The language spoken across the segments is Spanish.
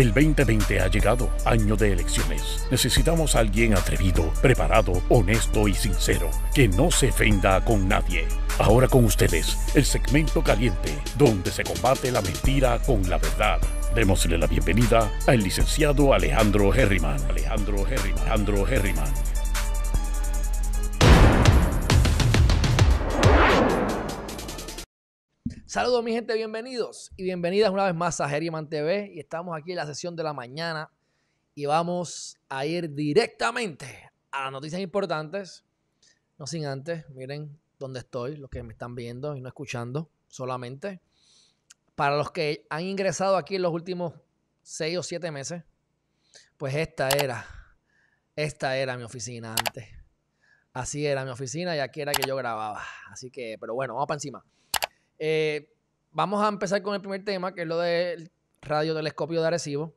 El 2020 ha llegado, año de elecciones. Necesitamos a alguien atrevido, preparado, honesto y sincero, que no se ofenda con nadie. Ahora con ustedes, el segmento caliente, donde se combate la mentira con la verdad. Démosle la bienvenida al licenciado Alejandro Herriman. Alejandro Herriman. Alejandro Herriman. Saludos mi gente, bienvenidos y bienvenidas una vez más a Geriman TV y estamos aquí en la sesión de la mañana y vamos a ir directamente a las noticias importantes, no sin antes, miren dónde estoy, los que me están viendo y no escuchando solamente. Para los que han ingresado aquí en los últimos seis o siete meses, pues esta era, esta era mi oficina antes. Así era mi oficina y aquí era que yo grababa. Así que, pero bueno, vamos para encima. Eh, vamos a empezar con el primer tema, que es lo del radiotelescopio de Arecibo.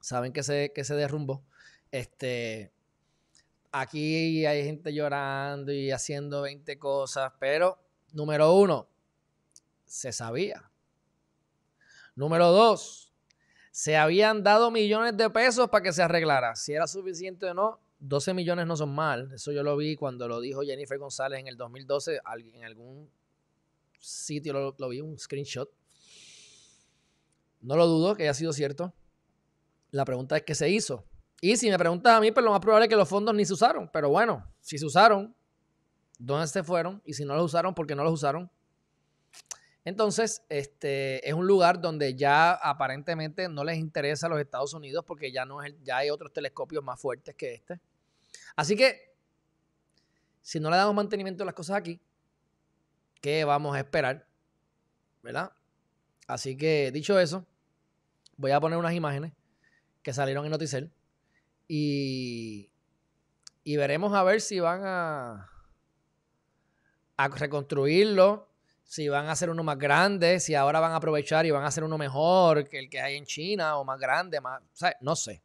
Saben que se, derrumbó. Este, aquí hay gente llorando y haciendo 20 cosas, pero número uno, se sabía. Número dos, se habían dado millones de pesos para que se arreglara. Si era suficiente o no, 12 millones no son mal. Eso yo lo vi cuando lo dijo Jennifer González en el 2012 en algún sitio lo, vi, un screenshot. No lo dudo que haya sido cierto. La pregunta es qué se hizo. Y si me preguntas a mí, pues lo más probable es que los fondos ni se usaron. Pero bueno, si se usaron, ¿dónde se fueron? Y si no los usaron, ¿por qué no los usaron? Entonces, este es un lugar donde ya aparentemente no les interesa a los Estados Unidos porque ya, no es, ya hay otros telescopios más fuertes que este. Así que, si no le damos mantenimiento a las cosas aquí, qué vamos a esperar, ¿verdad? Así que dicho eso, voy a poner unas imágenes que salieron en Noticel y, y veremos a ver si van a, a reconstruirlo, si van a hacer uno más grande, si ahora van a aprovechar y van a hacer uno mejor que el que hay en China o más grande, más, o sea, no sé,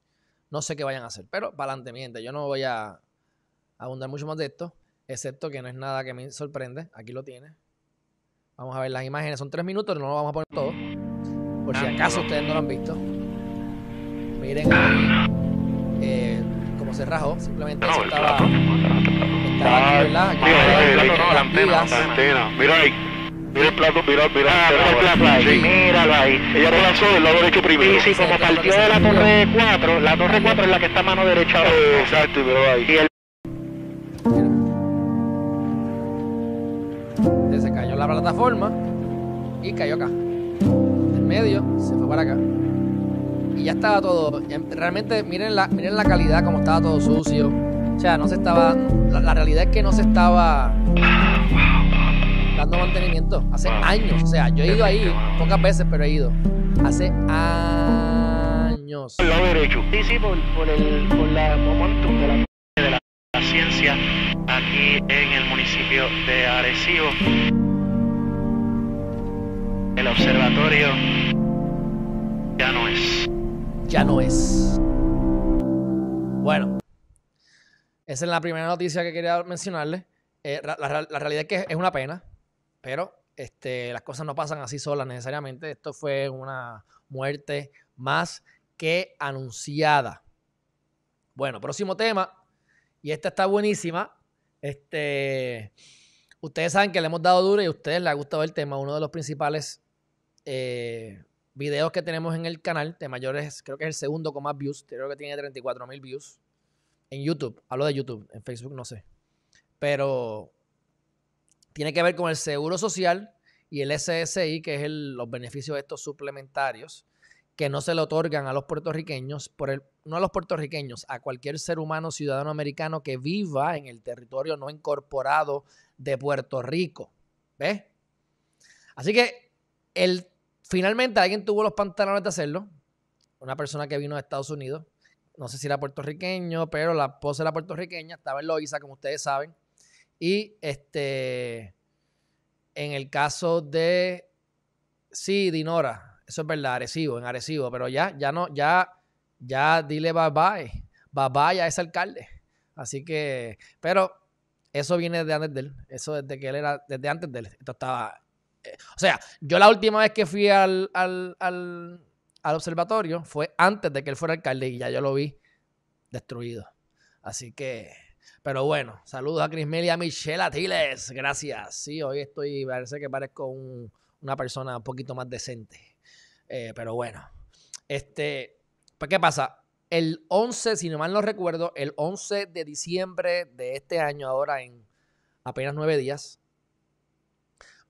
no sé qué vayan a hacer, pero para adelante, miente, yo no voy a abundar mucho más de esto, excepto que no es nada que me sorprende, aquí lo tiene, Vamos a ver las imágenes. Son tres minutos, no lo vamos a poner todo. Por si ah. acaso ustedes no lo han visto. Miren eh, cómo se rajó. Simplemente eso estaba. aquí, ¿verdad? mira, mira ahí. Mira el plato, mira, mira, ah, mira el plato ahí. Sí. Míralo ahí. Ella relanzó el lado derecho primero. Sí, sí, como partió de la torre 4, la torre 4 es la que está a mano derecha. Eh, exacto, pero ahí. la plataforma y cayó acá. En medio se fue para acá. Y ya estaba todo. Realmente miren la, miren la calidad, como estaba todo sucio. O sea, no se estaba. La, realidad es que no se estaba dando mantenimiento. Hace años. O sea, yo he ido ahí pocas veces, pero he ido. Hace años. el de de la ciencia aquí en el municipio de Arecibo. El observatorio ya no es. Ya no es. Bueno, esa es la primera noticia que quería mencionarle. Eh, la, realidad es que es una pena, pero este, las cosas no pasan así solas necesariamente. Esto fue una muerte más que anunciada. Bueno, próximo tema. Y esta está buenísima. Este, ustedes saben que le hemos dado duro y a ustedes les ha gustado el tema. Uno de los principales eh, videos que tenemos en el canal de mayores, creo que es el segundo con más views, creo que tiene 34 mil views en YouTube, hablo de YouTube, en Facebook no sé, pero tiene que ver con el seguro social y el SSI, que es los beneficios de estos suplementarios que no se le otorgan a los puertorriqueños, por el, no a los puertorriqueños, a cualquier ser humano ciudadano americano que viva en el territorio no incorporado de Puerto Rico. ¿Ves? Así que el, finalmente alguien tuvo los pantalones de hacerlo. Una persona que vino de Estados Unidos. No sé si era puertorriqueño, pero la esposa era puertorriqueña. Estaba en Loiza, como ustedes saben. Y este, en el caso de. Sí, Dinora. Eso es verdad, Arecibo, en Arecibo. Pero ya, ya no, ya, ya dile bye bye. Bye bye a ese alcalde. Así que, pero eso viene desde antes de él. Eso desde que él era, desde antes de él. Esto estaba o sea, yo la última vez que fui al, observatorio fue antes de que él fuera alcalde y ya yo lo vi destruido. Así que, pero bueno, saludos a Crismel y a Michelle Atiles. Gracias. Sí, hoy estoy, parece que parezco una persona un poquito más decente. Eh, pero bueno, este, pues, ¿qué pasa? El 11, si no mal no recuerdo, el 11 de diciembre de este año, ahora en apenas nueve días,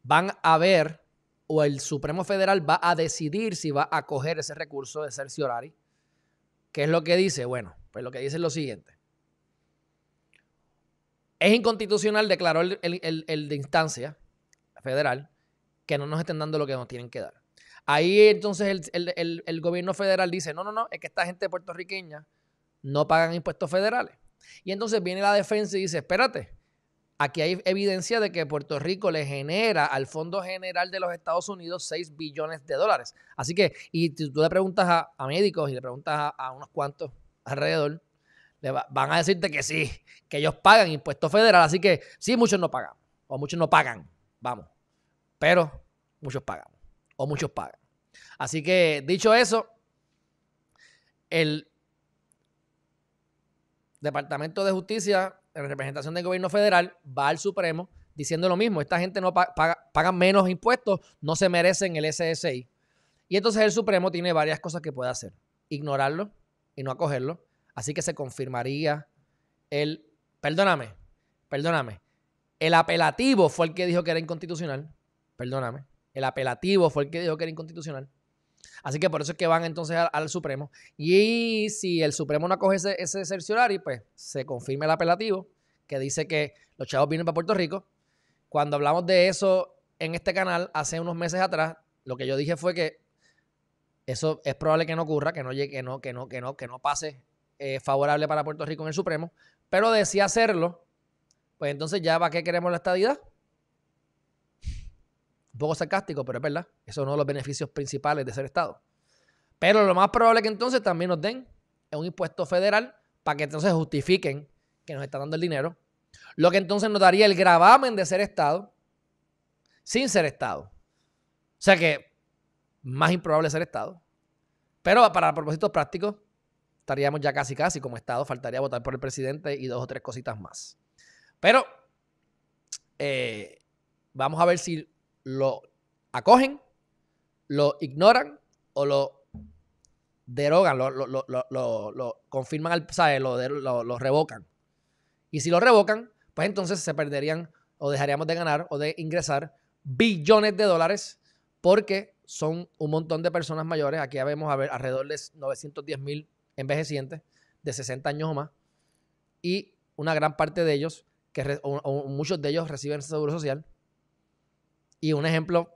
van a ver o el Supremo Federal va a decidir si va a coger ese recurso de cerciorari. ¿Qué es lo que dice? Bueno, pues lo que dice es lo siguiente. Es inconstitucional, declaró el, de instancia federal, que no nos estén dando lo que nos tienen que dar. Ahí entonces el, el, gobierno federal dice, no, no, no, es que esta gente puertorriqueña no pagan impuestos federales. Y entonces viene la defensa y dice, espérate, Aquí hay evidencia de que Puerto Rico le genera al Fondo General de los Estados Unidos 6 billones de dólares. Así que, y tú le preguntas a, médicos y le preguntas a, unos cuantos alrededor, van a decirte que sí, que ellos pagan impuesto federal. Así que sí, muchos no pagan, o muchos no pagan, vamos, pero muchos pagan, o muchos pagan. Así que, dicho eso, el Departamento de Justicia en representación del gobierno federal, va al Supremo diciendo lo mismo. Esta gente no paga, menos impuestos, no se merecen el SSI. Y entonces el Supremo tiene varias cosas que puede hacer. Ignorarlo y no acogerlo. Así que se confirmaría el... Perdóname, perdóname. El apelativo fue el que dijo que era inconstitucional. Perdóname. El apelativo fue el que dijo que era inconstitucional. Así que por eso es que van entonces al, Supremo. Y si el Supremo no acoge ese, ese pues se confirma el apelativo que dice que los chavos vienen para Puerto Rico. Cuando hablamos de eso en este canal hace unos meses atrás, lo que yo dije fue que eso es probable que no ocurra, que no llegue, que no, que no, que no, que no pase eh, favorable para Puerto Rico en el Supremo, pero decía hacerlo, pues entonces ya para qué queremos la estadidad poco sarcástico, pero es verdad. Eso es uno de los beneficios principales de ser Estado. Pero lo más probable que entonces también nos den es un impuesto federal para que entonces justifiquen que nos está dando el dinero. Lo que entonces nos daría el gravamen de ser Estado sin ser Estado. O sea que más improbable ser Estado. Pero para propósitos prácticos, estaríamos ya casi casi como Estado. Faltaría votar por el presidente y dos o tres cositas más. Pero eh, vamos a ver si lo acogen, lo ignoran o lo derogan, lo, lo confirman, al, ¿sabes? Lo, revocan. Y si lo revocan, pues entonces se perderían o dejaríamos de ganar o de ingresar billones de dólares porque son un montón de personas mayores. Aquí vemos a ver, alrededor de 910 mil envejecientes de 60 años o más. Y una gran parte de ellos, que muchos de ellos reciben seguro social y un ejemplo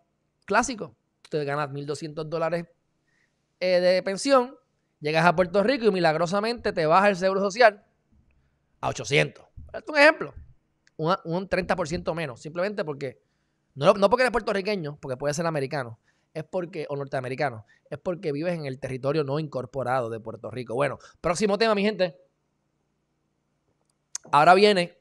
clásico, tú ganas 1.200 dólares eh, de pensión, llegas a Puerto Rico y milagrosamente te baja el seguro social a 800. Es un ejemplo, un, 30% menos, simplemente porque, no, no porque eres puertorriqueño, porque puedes ser americano, es porque, o norteamericano, es porque vives en el territorio no incorporado de Puerto Rico. Bueno, próximo tema, mi gente. Ahora viene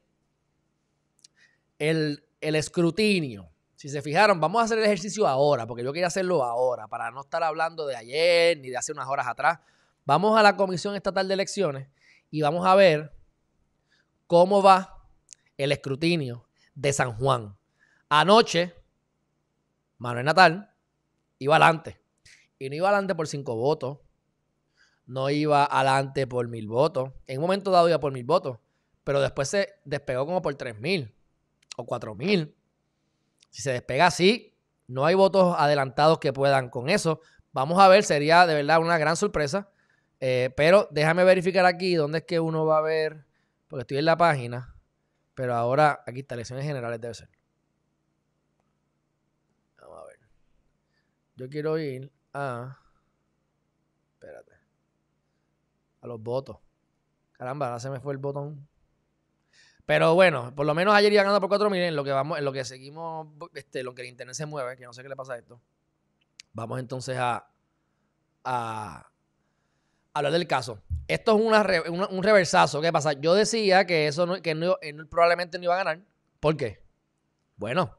el, el escrutinio si se fijaron, vamos a hacer el ejercicio ahora, porque yo quería hacerlo ahora, para no estar hablando de ayer ni de hace unas horas atrás. Vamos a la Comisión Estatal de Elecciones y vamos a ver cómo va el escrutinio de San Juan. Anoche, Manuel Natal iba adelante. Y no iba adelante por cinco votos. No iba adelante por mil votos. En un momento dado iba por mil votos. Pero después se despegó como por tres mil o cuatro mil. Si se despega así, no hay votos adelantados que puedan con eso. Vamos a ver, sería de verdad una gran sorpresa. Eh, pero déjame verificar aquí dónde es que uno va a ver, porque estoy en la página, pero ahora aquí está, elecciones generales debe ser. Vamos a ver. Yo quiero ir a... Espérate. A los votos. Caramba, ahora se me fue el botón. Pero bueno, por lo menos ayer iba ganando por 4 mil. en lo que vamos, en lo que seguimos, este, lo que el internet se mueve, que no sé qué le pasa a esto. Vamos entonces a, hablar del caso. Esto es un reversazo. ¿Qué pasa? Yo decía que eso que no, probablemente no iba a ganar. ¿Por qué? Bueno,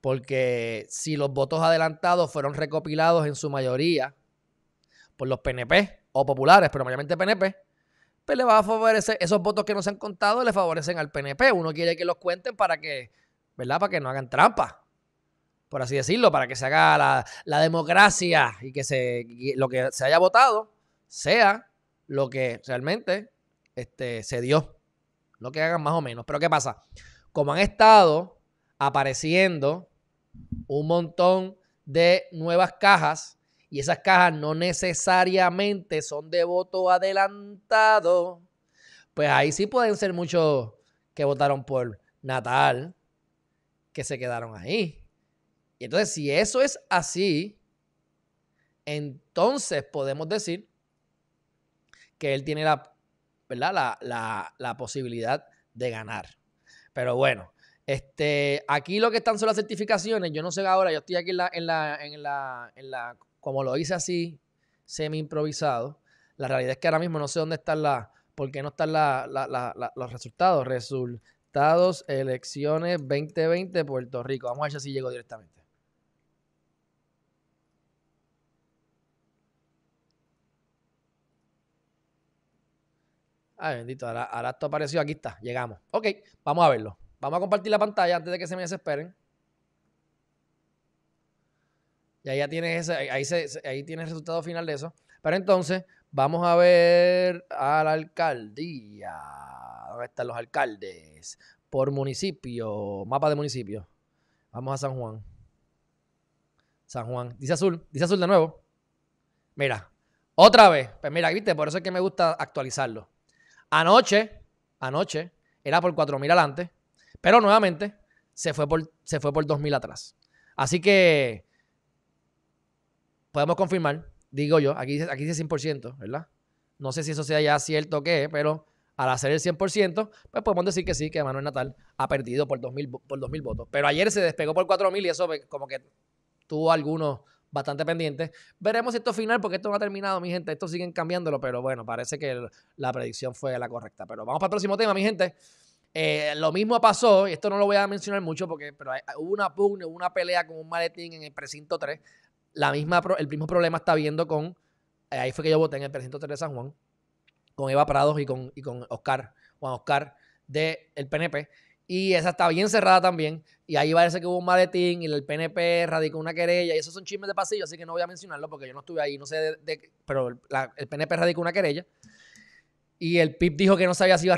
porque si los votos adelantados fueron recopilados en su mayoría por los PNP o populares, pero mayormente PNP, pues, le va a favorecer, esos votos que no se han contado le favorecen al PNP. Uno quiere que los cuenten para que, ¿verdad? Para que no hagan trampa, por así decirlo, para que se haga la, democracia y que se, lo que se haya votado sea lo que realmente este, se dio. Lo que hagan más o menos. Pero ¿qué pasa? Como han estado apareciendo un montón de nuevas cajas y esas cajas no necesariamente son de voto adelantado. Pues ahí sí pueden ser muchos que votaron por Natal, que se quedaron ahí. Y entonces, si eso es así, entonces podemos decir que él tiene la, La, posibilidad de ganar. Pero bueno, este, aquí lo que están son las certificaciones. Yo no sé ahora, yo estoy aquí en la, en la como lo hice así, semi improvisado, la realidad es que ahora mismo no sé dónde están las, por qué no están los resultados. Resultados, elecciones 2020, Puerto Rico. Vamos a ver si llego directamente. Ay, bendito, ahora, ahora esto apareció, aquí está, llegamos. Ok, vamos a verlo. Vamos a compartir la pantalla antes de que se me desesperen. Y ahí ya tienes ahí, ahí el resultado final de eso. Pero entonces, vamos a ver a la alcaldía. ¿Dónde están los alcaldes? Por municipio, mapa de municipio. Vamos a San Juan. San Juan. Dice azul, dice azul de nuevo. Mira, otra vez. Pues mira, viste, por eso es que me gusta actualizarlo. Anoche, anoche, era por 4.000 adelante, pero nuevamente se fue por, se fue por 2.000 atrás. Así que podemos confirmar, digo yo, aquí, aquí dice 100%, ¿verdad? No sé si eso sea ya cierto o qué, pero al hacer el 100%, pues podemos decir que sí, que Manuel Natal ha perdido por 2.000 por votos. Pero ayer se despegó por 4.000 y eso como que tuvo algunos bastante pendientes. Veremos esto final porque esto no ha terminado, mi gente. Esto siguen cambiándolo, pero bueno, parece que la predicción fue la correcta. Pero vamos para el próximo tema, mi gente. Eh, lo mismo pasó, y esto no lo voy a mencionar mucho, porque, pero hubo una pugna, hubo una pelea con un maletín en el precinto 3 la misma, el mismo problema está viendo con, eh, ahí fue que yo voté en el precinto 3 de San Juan, con Eva Prados y con, con Oscar, Juan Oscar del PNP. Y esa está bien cerrada también. Y ahí parece que hubo un maletín y el PNP radicó una querella. Y esos son chismes de pasillo, así que no voy a mencionarlo porque yo no estuve ahí, no sé de, pero el PNP radicó una querella. Y el PIB dijo que no sabía si, iba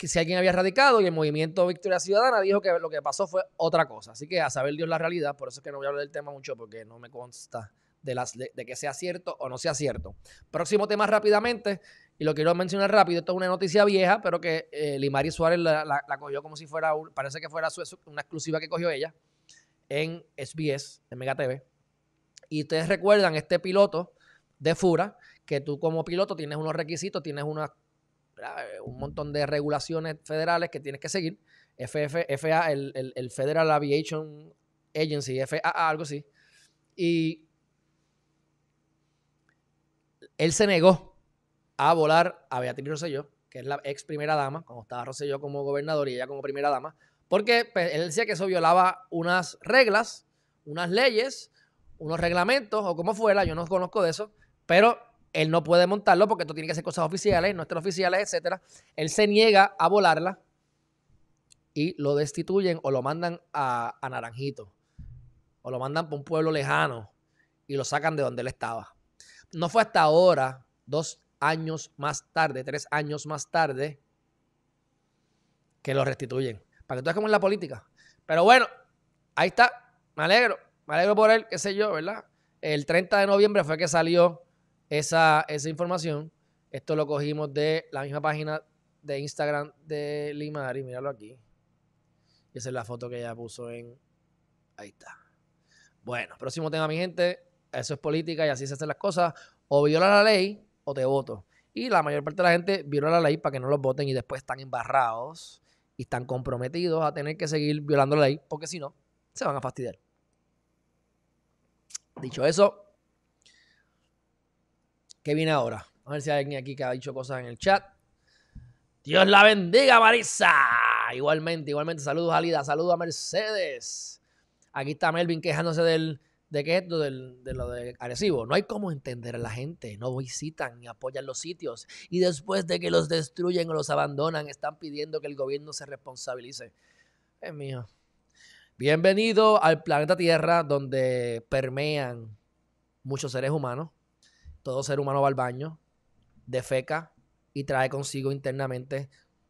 si alguien había radicado y el movimiento Victoria Ciudadana dijo que lo que pasó fue otra cosa. Así que a saber Dios la realidad, por eso es que no voy a hablar del tema mucho porque no me consta de, las, de, que sea cierto o no sea cierto. Próximo tema rápidamente, y lo quiero mencionar rápido, esto es una noticia vieja, pero que eh, Limari Suárez la, cogió como si fuera, parece que fuera una exclusiva que cogió ella en SBS, en Mega TV. Y ustedes recuerdan este piloto de Fura, que tú como piloto tienes unos requisitos, tienes unas eh, un montón de regulaciones federales que tienes que seguir. FAA el, Federal Aviation Agency, FAA, algo así. Y él se negó a volar a Beatriz Rosselló, que es la ex primera dama, cuando estaba Rosselló como gobernador y ella como primera dama, porque pues, él decía que eso violaba unas reglas, unas leyes, unos reglamentos o como fuera, yo no conozco de eso, pero él no puede montarlo porque esto tiene que ser cosas oficiales, no oficiales, etcétera. Él se niega a volarla y lo destituyen o lo mandan a, Naranjito o lo mandan para un pueblo lejano y lo sacan de donde él estaba. No fue hasta ahora, dos años más tarde, tres años más tarde, que lo restituyen. Para que tú veas cómo es la política. Pero bueno, ahí está. Me alegro. Me alegro por él, qué sé yo, ¿verdad? El 30 de noviembre fue que salió esa, información. Esto lo cogimos de la misma página de Instagram de Limari. Míralo aquí. Esa es la foto que ella puso en. Ahí está. Bueno, próximo tema, mi gente. Eso es política y así se hacen las cosas. O viola la ley o te voto. Y la mayor parte de la gente viola la ley para que no los voten y después están embarrados y están comprometidos a tener que seguir violando la ley porque si no, se van a fastidiar. Dicho eso, ¿Qué viene ahora? A ver si hay alguien aquí que ha dicho cosas en el chat. Dios la bendiga, Marisa. Igualmente, igualmente. Saludos a Lida, saludos a Mercedes. Aquí está Melvin quejándose del, de del, de lo de No hay cómo entender a la gente. No visitan ni apoyan los sitios. Y después de que los destruyen o los abandonan, están pidiendo que el gobierno se responsabilice. Es eh, mío. Bienvenido al planeta Tierra, donde permean muchos seres humanos todo ser humano va al baño, defeca y trae consigo internamente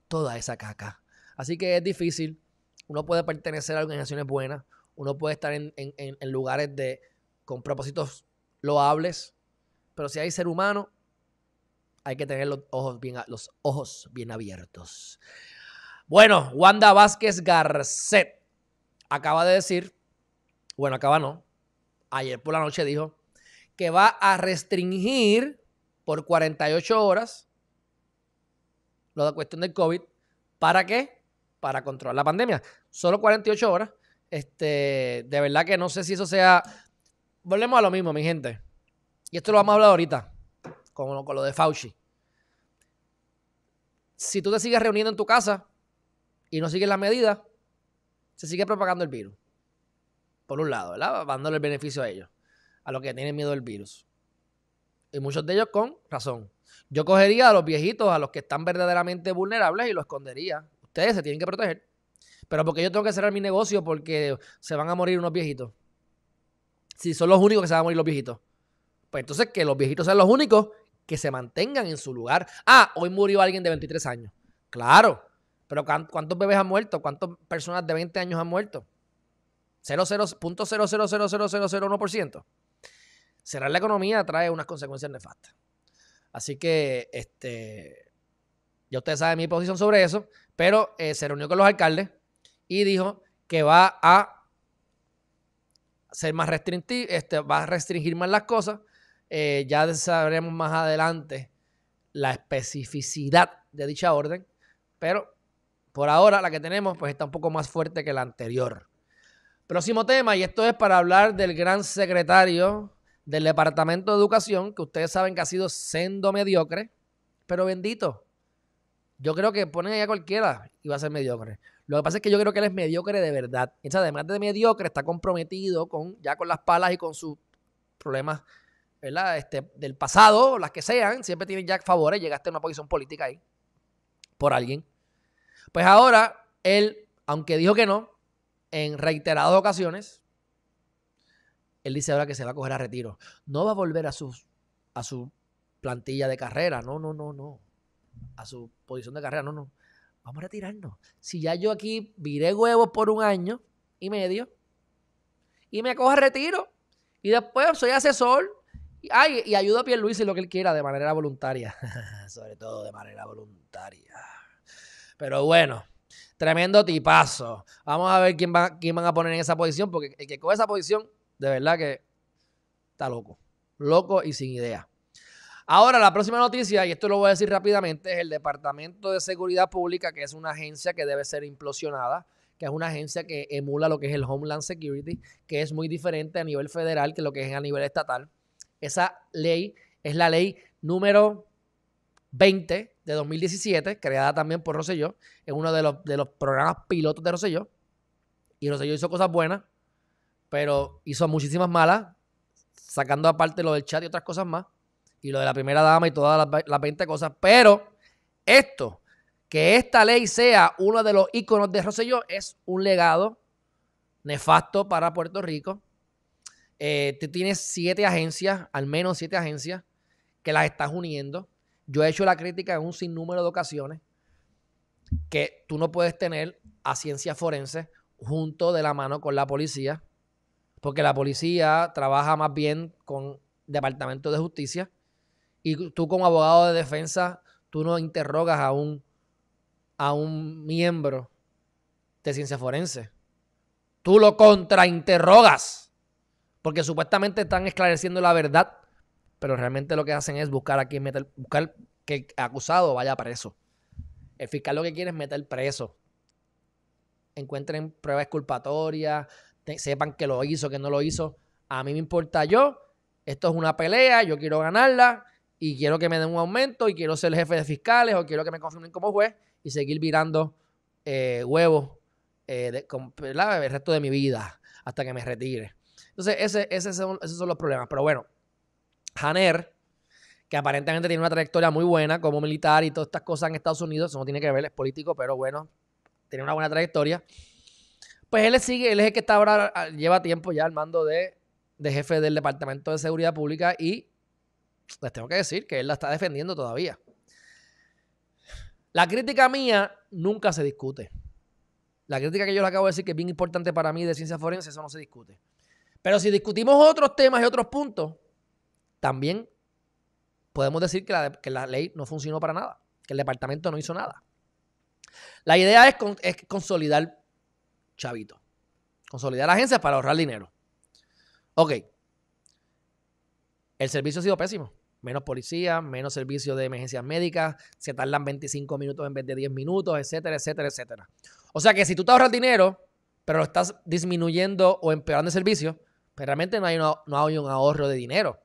toda esa caca. Así que es difícil. Uno puede pertenecer a organizaciones buenas, uno puede estar en, lugares de, con propósitos loables, pero si hay ser humano, hay que tener los ojos bien, los ojos bien abiertos. Bueno, Wanda Vázquez Garcet acaba de decir, bueno, acaba no, ayer por la noche dijo que va a restringir por 48 horas la cuestión del COVID. ¿Para qué? Para controlar la pandemia. Solo 48 horas. Este, de verdad que no sé si eso sea. Volvemos a lo mismo, mi gente. Y esto lo vamos a hablar ahorita, con, con lo de Fauci. Si tú te sigues reuniendo en tu casa y no sigues las medidas, se sigue propagando el virus. Por un lado, ¿verdad? Dándole el beneficio a ellos a los que tienen miedo del virus. Y muchos de ellos con razón. Yo cogería a los viejitos, a los que están verdaderamente vulnerables y los escondería. Ustedes se tienen que proteger. Pero porque yo tengo que cerrar mi negocio porque se van a morir unos viejitos. Si son los únicos que se van a morir los viejitos. Pues entonces que los viejitos sean los únicos que se mantengan en su lugar. Ah, hoy murió alguien de 23 años. Claro. Pero ¿cuántos bebés han muerto? ¿Cuántas personas de 20 años han muerto? 0,0000001% cerrar la economía trae unas consecuencias nefastas. Así que este, ya ustedes saben mi posición sobre eso, pero eh, se reunió con los alcaldes y dijo que va a ser más restrictivo, este, va a restringir más las cosas. Eh, ya sabremos más adelante la especificidad de dicha orden, pero por ahora la que tenemos pues está un poco más fuerte que la anterior. Próximo tema, y esto es para hablar del gran secretario del Departamento de Educación, que ustedes saben que ha sido sendo mediocre, pero bendito. Yo creo que ponen ahí a cualquiera y va a ser mediocre. Lo que pasa es que yo creo que él es mediocre de verdad. además de mediocre, está comprometido con, ya con las palas y con sus problemas este, del pasado, las que sean. Siempre tienen ya favores. Llegaste a una posición política ahí por alguien. Pues ahora, él, aunque dijo que no, en reiteradas ocasiones, él dice ahora que se va a coger a retiro. No va a volver a su, a su plantilla de carrera, no, no, no, no. A su posición de carrera, no, no. Vamos a retirarnos. Si ya yo aquí viré huevos por un año y medio y me cojo a retiro y después soy asesor y, ay, y ayudo a y lo que él quiera de manera voluntaria. Sobre todo de manera voluntaria. Pero bueno, tremendo tipazo. Vamos a ver quién, va, quién van a poner en esa posición porque el que coge esa posición de verdad que está loco. Loco y sin idea. Ahora, la próxima noticia, y esto lo voy a decir rápidamente, es el Departamento de Seguridad Pública, que es una agencia que debe ser implosionada, que es una agencia que emula lo que es el Homeland Security, que es muy diferente a nivel federal que lo que es a nivel estatal. Esa ley es la ley número 20 de 2017, creada también por Rosselló, es uno de los, de los programas pilotos de Roselló Y Roselló hizo cosas buenas, pero hizo muchísimas malas, sacando aparte lo del chat y otras cosas más, y lo de la primera dama y todas las, 20 cosas, pero esto, que esta ley sea uno de los íconos de Roselló es un legado nefasto para Puerto Rico. Eh, tú tienes siete agencias, al menos siete agencias, que las estás uniendo. Yo he hecho la crítica en un sinnúmero de ocasiones que tú no puedes tener a ciencia forense junto de la mano con la policía porque la policía trabaja más bien con Departamento de Justicia y tú como abogado de defensa, tú no interrogas a un, a un miembro de ciencia forense. Tú lo contrainterrogas porque supuestamente están esclareciendo la verdad, pero realmente lo que hacen es buscar a meter, buscar que el acusado vaya preso. El fiscal lo que quiere es meter preso. Encuentren pruebas culpatorias, sepan que lo hizo, que no lo hizo. A mí me importa yo. Esto es una pelea, yo quiero ganarla y quiero que me den un aumento y quiero ser jefe de fiscales o quiero que me confirmen como juez y seguir virando eh, huevos eh, el resto de mi vida hasta que me retire. Entonces, ese, esos son los problemas. Pero bueno, Haner, que aparentemente tiene una trayectoria muy buena como militar y todas estas cosas en Estados Unidos, eso no tiene que ver, es político, pero bueno, tiene una buena trayectoria. Pues él sigue, él es el que está ahora, ah, lleva tiempo ya al mando de, jefe del Departamento de Seguridad Pública y les tengo que decir que él la está defendiendo todavía. La crítica mía nunca se discute. La crítica que yo le acabo de decir que es bien importante para mí de ciencia forense, eso no se discute. Pero si discutimos otros temas y otros puntos, también podemos decir que la, que la ley no funcionó para nada, que el departamento no hizo nada. La idea es consolidar chavito. Consolidar agencias para ahorrar dinero. Ok. El servicio ha sido pésimo. Menos policía, menos servicio de emergencias médicas, se tardan 25 minutos en vez de 10 minutos, etcétera, etcétera, etcétera. O sea que si tú te ahorras dinero, pero lo estás disminuyendo o empeorando el servicio, pues realmente no hay, no hay un ahorro de dinero.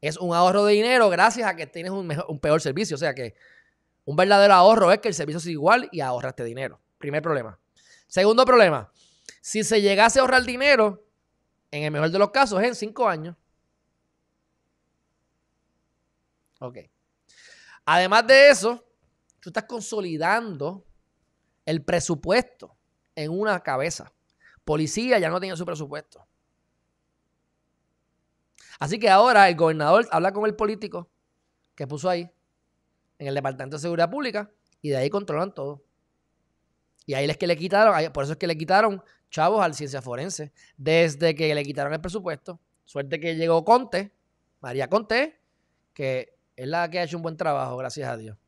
Es un ahorro de dinero gracias a que tienes un, un peor servicio. O sea que un verdadero ahorro es que el servicio es igual y ahorraste dinero. Primer problema. Segundo problema, si se llegase a ahorrar dinero, en el mejor de los casos en cinco años. Ok. Además de eso, tú estás consolidando el presupuesto en una cabeza. Policía ya no tenía su presupuesto. Así que ahora el gobernador habla con el político que puso ahí, en el Departamento de Seguridad Pública, y de ahí controlan todo. Y ahí es que le quitaron, por eso es que le quitaron chavos al ciencia forense, desde que le quitaron el presupuesto. Suerte que llegó Conte, María Conte, que es la que ha hecho un buen trabajo, gracias a Dios.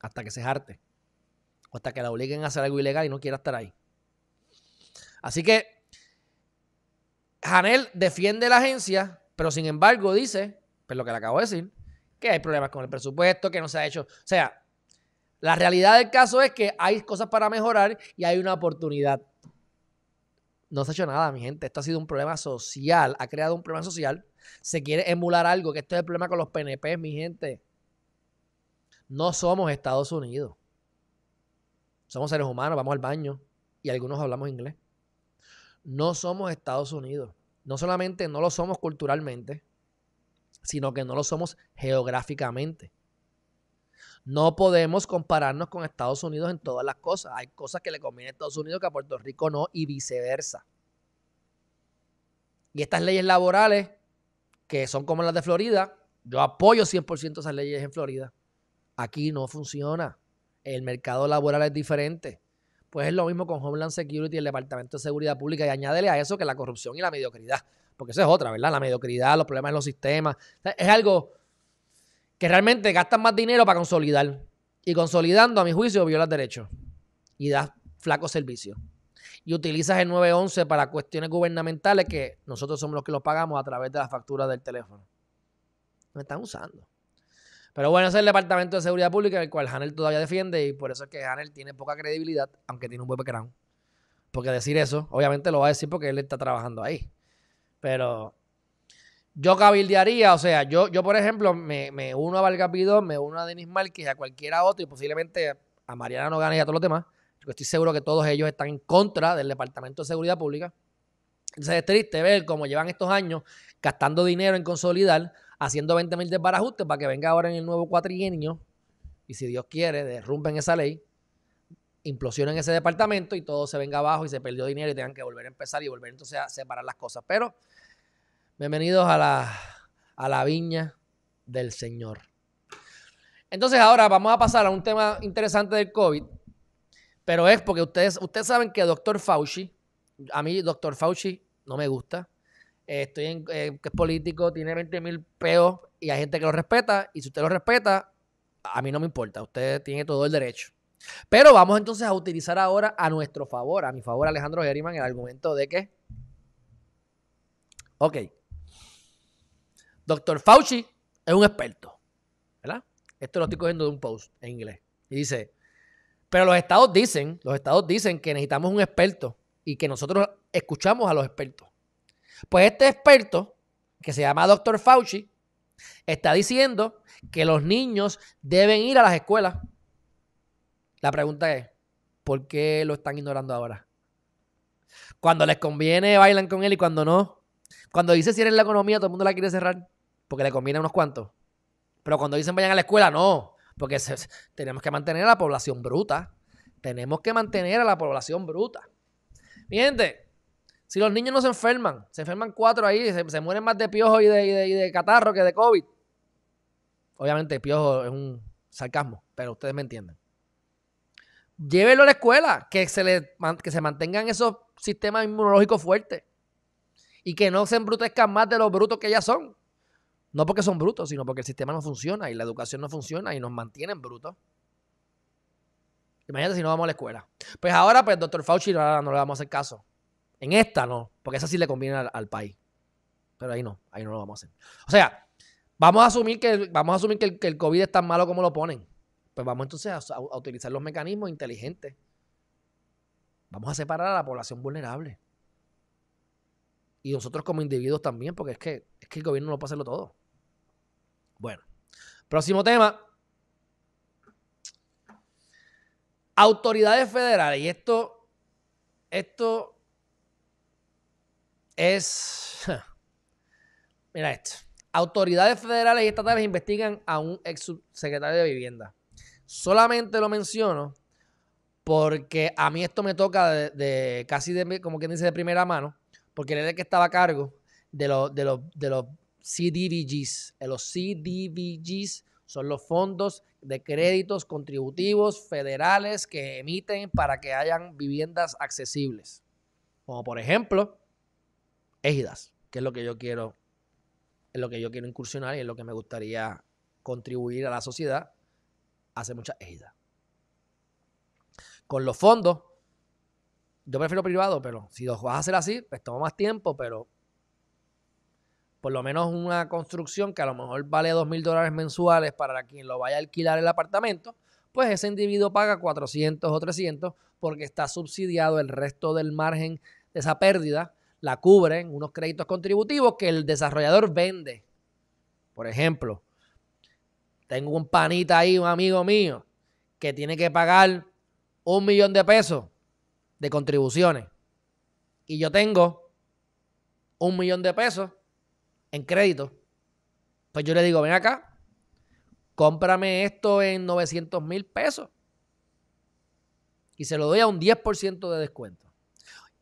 Hasta que se jarte. O hasta que la obliguen a hacer algo ilegal y no quiera estar ahí. Así que Janel defiende la agencia, pero sin embargo dice, pues lo que le acabo de decir, que hay problemas con el presupuesto, que no se ha hecho. O sea, la realidad del caso es que hay cosas para mejorar y hay una oportunidad. No se ha hecho nada, mi gente. Esto ha sido un problema social. Ha creado un problema social. Se quiere emular algo, que esto es el problema con los PNP, mi gente. No somos Estados Unidos. Somos seres humanos, vamos al baño y algunos hablamos inglés. No somos Estados Unidos. No solamente no lo somos culturalmente, sino que no lo somos geográficamente. No podemos compararnos con Estados Unidos en todas las cosas. Hay cosas que le conviene a Estados Unidos que a Puerto Rico no y viceversa. Y estas leyes laborales, que son como las de Florida, yo apoyo 100% esas leyes en Florida. Aquí no funciona. El mercado laboral es diferente. Pues es lo mismo con Homeland Security y el Departamento de Seguridad Pública. Y añádele a eso que la corrupción y la mediocridad. Porque eso es otra, ¿verdad? La mediocridad, los problemas en los sistemas. Es algo que realmente gastan más dinero para consolidar. Y consolidando, a mi juicio, violas derechos y das flaco servicio. Y utilizas el 911 para cuestiones gubernamentales que nosotros somos los que los pagamos a través de las facturas del teléfono. Me están usando. Pero bueno, ese es el Departamento de Seguridad Pública, el cual Hanel todavía defiende, y por eso es que Hanel tiene poca credibilidad, aunque tiene un buen background. Porque decir eso, obviamente lo va a decir porque él está trabajando ahí. Pero yo cabildearía, o sea, yo, yo por ejemplo, me, uno a Vargas me uno a Denis Márquez, a cualquiera otro y posiblemente a Mariana Nogana y a todos los demás. porque estoy seguro que todos ellos están en contra del Departamento de Seguridad Pública. Entonces es triste ver cómo llevan estos años gastando dinero en consolidar, haciendo 20 mil desbarajustes para que venga ahora en el nuevo cuatrienio y si Dios quiere, derrumben esa ley, implosionen ese departamento y todo se venga abajo y se perdió dinero y tengan que volver a empezar y volver entonces a separar las cosas. Pero Bienvenidos a la, viña del Señor. Entonces ahora vamos a pasar a un tema interesante del COVID, pero es porque ustedes, ustedes saben que doctor Fauci, a mí doctor Fauci no me gusta, estoy en, eh, que es político, tiene 20 mil peos y hay gente que lo respeta, y si usted lo respeta, a mí no me importa, usted tiene todo el derecho. Pero vamos entonces a utilizar ahora a nuestro favor, a mi favor Alejandro Geriman, el argumento de que, ok, Doctor Fauci es un experto, ¿verdad? Esto lo estoy cogiendo de un post en inglés. Y dice, pero los estados dicen, los estados dicen que necesitamos un experto y que nosotros escuchamos a los expertos. Pues este experto, que se llama Doctor Fauci, está diciendo que los niños deben ir a las escuelas. La pregunta es, ¿por qué lo están ignorando ahora? Cuando les conviene, bailan con él y cuando no. Cuando dice cierren la economía, todo el mundo la quiere cerrar porque le conviene a unos cuantos. Pero cuando dicen vayan a la escuela, no, porque tenemos que mantener a la población bruta. Tenemos que mantener a la población bruta. Mi si los niños no se enferman, se enferman cuatro ahí, se, mueren más de piojo y de, catarro que de COVID. Obviamente, piojo es un sarcasmo, pero ustedes me entienden. Llévenlo a la escuela, que se, le, que se mantengan esos sistemas inmunológicos fuertes y que no se embrutezcan más de los brutos que ya son. No porque son brutos, sino porque el sistema no funciona y la educación no funciona y nos mantienen brutos. Imagínate si no vamos a la escuela. Pues ahora, pues, doctor Fauci, no, le vamos a hacer caso. En esta no, porque esa sí le conviene al, país. Pero ahí no, ahí no lo vamos a hacer. O sea, vamos a asumir que, vamos a asumir que el, COVID es tan malo como lo ponen. Pues vamos entonces a, utilizar los mecanismos inteligentes. Vamos a separar a la población vulnerable. Y nosotros como individuos también, porque es que, es que el gobierno no puede hacerlo todo. Bueno, próximo tema. Autoridades federales, y esto, esto es. Mira esto. Autoridades federales y estatales investigan a un ex de vivienda. Solamente lo menciono porque a mí esto me toca de, casi de, como quien dice de primera mano, porque él es el que estaba a cargo de, lo, de, de los CDBGs. Los CDBGs son los fondos de créditos contributivos federales que emiten para que hayan viviendas accesibles. Como por ejemplo, Égidas, que es lo que yo quiero, es lo que yo quiero incursionar y es lo que me gustaría contribuir a la sociedad. Hace mucha ejida. Con los fondos, yo prefiero privado, pero si los vas a hacer así, pues toma más tiempo, pero por lo menos una construcción que a lo mejor vale dos mil dólares mensuales para quien lo vaya a alquilar el apartamento, pues ese individuo paga 400 o 300 porque está subsidiado el resto del margen de esa pérdida, la cubren unos créditos contributivos que el desarrollador vende. Por ejemplo, tengo un panita ahí, un amigo mío, que tiene que pagar un millón de pesos de contribuciones. Y yo tengo un millón de pesos en crédito, pues yo le digo, ven acá, cómprame esto en 900 mil pesos. Y se lo doy a un 10% de descuento.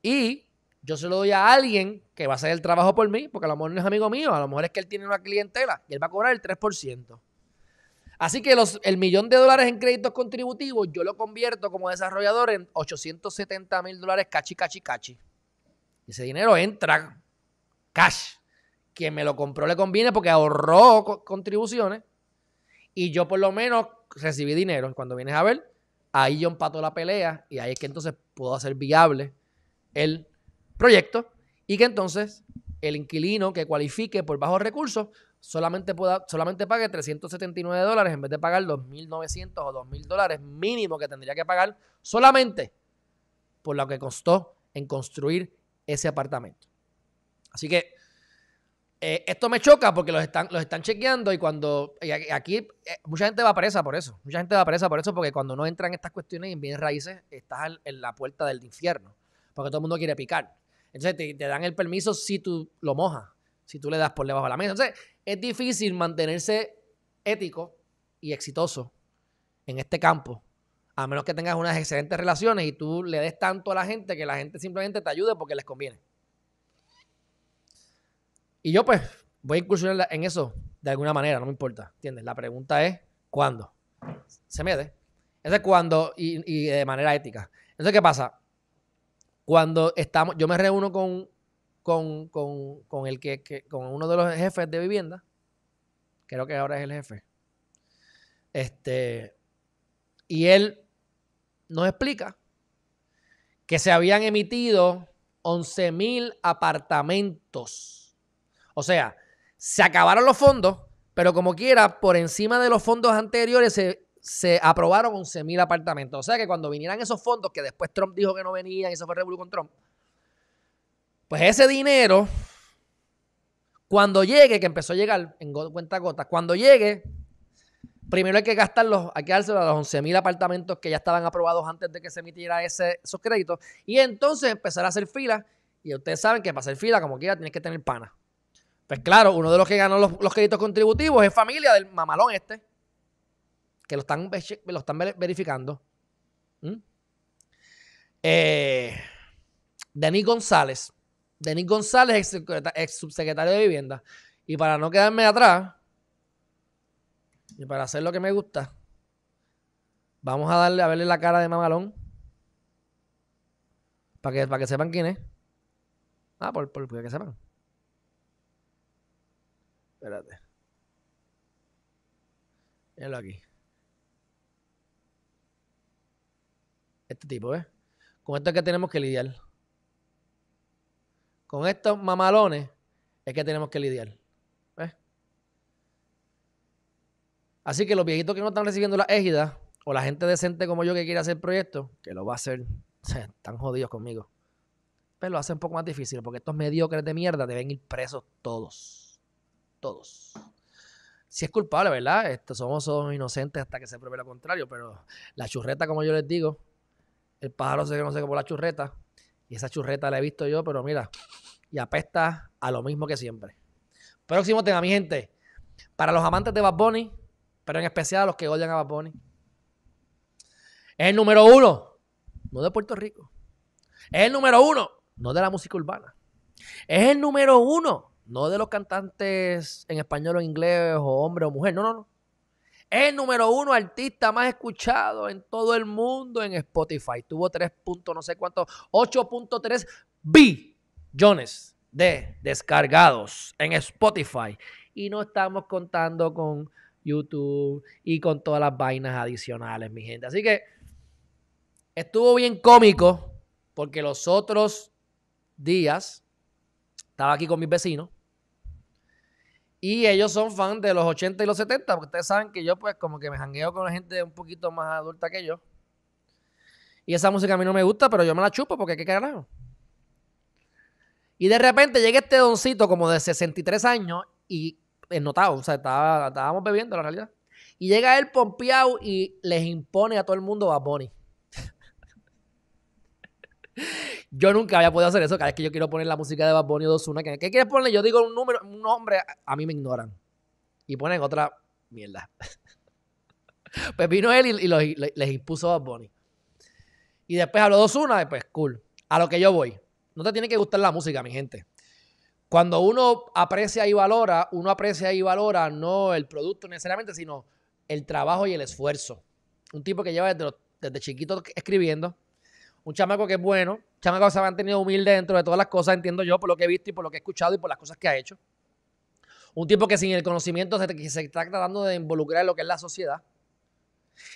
Y yo se lo doy a alguien que va a hacer el trabajo por mí, porque a lo mejor no es amigo mío, a lo mejor es que él tiene una clientela y él va a cobrar el 3%. Así que los, el millón de dólares en créditos contributivos yo lo convierto como desarrollador en 870 mil dólares cachi, cachi, cachi. Ese dinero entra cash quien me lo compró le conviene porque ahorró contribuciones y yo por lo menos recibí dinero. Cuando vienes a ver, ahí yo empato la pelea y ahí es que entonces puedo hacer viable el proyecto y que entonces el inquilino que cualifique por bajos recursos solamente, pueda, solamente pague 379 dólares en vez de pagar 2.900 o 2.000 dólares mínimo que tendría que pagar solamente por lo que costó en construir ese apartamento. Así que eh, esto me choca porque los están, los están chequeando y cuando. aquí eh, mucha gente va presa por eso. Mucha gente va presa por eso porque cuando no entran estas cuestiones y bien raíces, estás en, la puerta del infierno. Porque todo el mundo quiere picar. Entonces te, te, dan el permiso si tú lo mojas, si tú le das por debajo de la mesa. Entonces es difícil mantenerse ético y exitoso en este campo, a menos que tengas unas excelentes relaciones y tú le des tanto a la gente que la gente simplemente te ayude porque les conviene. Y yo pues voy a incursionar en eso de alguna manera, no me importa, ¿entiendes? La pregunta es, ¿cuándo? Se mide es cuando, y, y de manera ética. Entonces, ¿qué pasa? Cuando estamos, yo me reúno con, con, el con uno de los jefes de vivienda, creo que ahora es el jefe. Este, y él nos explica que se habían emitido 11.000 apartamentos o sea, se acabaron los fondos, pero como quiera, por encima de los fondos anteriores se, se aprobaron 11.000 apartamentos. O sea que cuando vinieran esos fondos, que después Trump dijo que no venían, y eso fue revuelo con Trump, pues ese dinero, cuando llegue, que empezó a llegar en cuenta gota, cuando llegue, primero hay que gastarlos, hay que a los 11.000 apartamentos que ya estaban aprobados antes de que se emitiera ese, esos créditos, y entonces empezar a hacer fila. Y ustedes saben que para hacer fila, como quiera, tienes que tener pana. Pues claro, uno de los que ganó los, créditos contributivos es familia del mamalón este, que lo están, verificando. ¿Mm? Eh, Denis González. Denis González, ex, subsecretario de Vivienda. Y para no quedarme atrás, y para hacer lo que me gusta, vamos a darle a verle la cara de mamalón. Para que, para que sepan quién es. Ah, por, por, que sepan. Espérate. Míralo aquí. Este tipo, ¿ves? Con esto es que tenemos que lidiar. Con estos mamalones es que tenemos que lidiar. ¿Ves? Así que los viejitos que no están recibiendo la égida o la gente decente como yo que quiere hacer proyectos, que lo va a hacer, están jodidos conmigo. Pero lo hace un poco más difícil, porque estos mediocres de mierda deben ir presos todos todos. Si es culpable, ¿verdad? somos, inocentes hasta que se pruebe lo contrario, pero la churreta, como yo les digo, el pájaro se conoce por la churreta, y esa churreta la he visto yo, pero mira, y apesta a lo mismo que siempre. Próximo tema, mi gente, para los amantes de Bad Bunny, pero en especial a los que odian a Bad Bunny. Es el número uno, no de Puerto Rico. Es el número uno, no de la música urbana. Es el número uno no de los cantantes en español o inglés o hombre o mujer, no, no, no. el número uno artista más escuchado en todo el mundo en Spotify. Tuvo 3. no sé cuánto, 8.3 billones de descargados en Spotify. Y no estamos contando con YouTube y con todas las vainas adicionales, mi gente. Así que estuvo bien cómico porque los otros días estaba aquí con mis vecinos y ellos son fans de los 80 y los 70, porque ustedes saben que yo pues como que me jangueo con la gente un poquito más adulta que yo. Y esa música a mí no me gusta, pero yo me la chupo porque qué carajo. Y de repente llega este doncito como de 63 años y es notado, o sea, estábamos bebiendo la realidad. Y llega él pompeado y les impone a todo el mundo a Bonnie. Yo nunca había podido hacer eso. Cada vez que yo quiero poner la música de Bad Bunny o Dozuna, ¿qué quieres ponerle? Yo digo un número, un nombre, a mí me ignoran. Y ponen otra mierda. pues vino él y, les impuso Bad Bunny. Y después habló una Pues cool. A lo que yo voy. No te tiene que gustar la música, mi gente. Cuando uno aprecia y valora, uno aprecia y valora no el producto necesariamente, sino el trabajo y el esfuerzo. Un tipo que lleva desde chiquito escribiendo, un chamaco que es bueno, un chamaco que se ha mantenido humilde dentro de todas las cosas, entiendo yo, por lo que he visto y por lo que he escuchado y por las cosas que ha hecho. Un tipo que sin el conocimiento se, se está tratando de involucrar en lo que es la sociedad.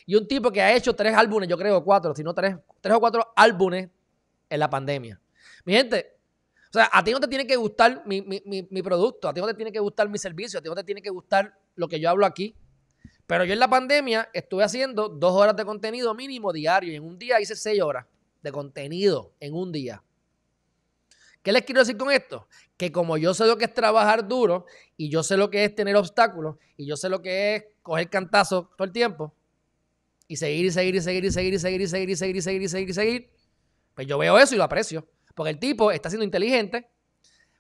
Y un tipo que ha hecho tres álbumes, yo creo cuatro, si no tres, tres o cuatro álbumes en la pandemia. Mi gente, o sea, a ti no te tiene que gustar mi, mi, producto, a ti no te tiene que gustar mi servicio, a ti no te tiene que gustar lo que yo hablo aquí. Pero yo en la pandemia estuve haciendo dos horas de contenido mínimo diario y en un día hice seis horas de contenido en un día. ¿Qué les quiero decir con esto? Que como yo sé lo que es trabajar duro y yo sé lo que es tener obstáculos y yo sé lo que es coger cantazo todo el tiempo y seguir y seguir y seguir y seguir y seguir y seguir y seguir y seguir y seguir y seguir, pues yo veo eso y lo aprecio. Porque el tipo está siendo inteligente,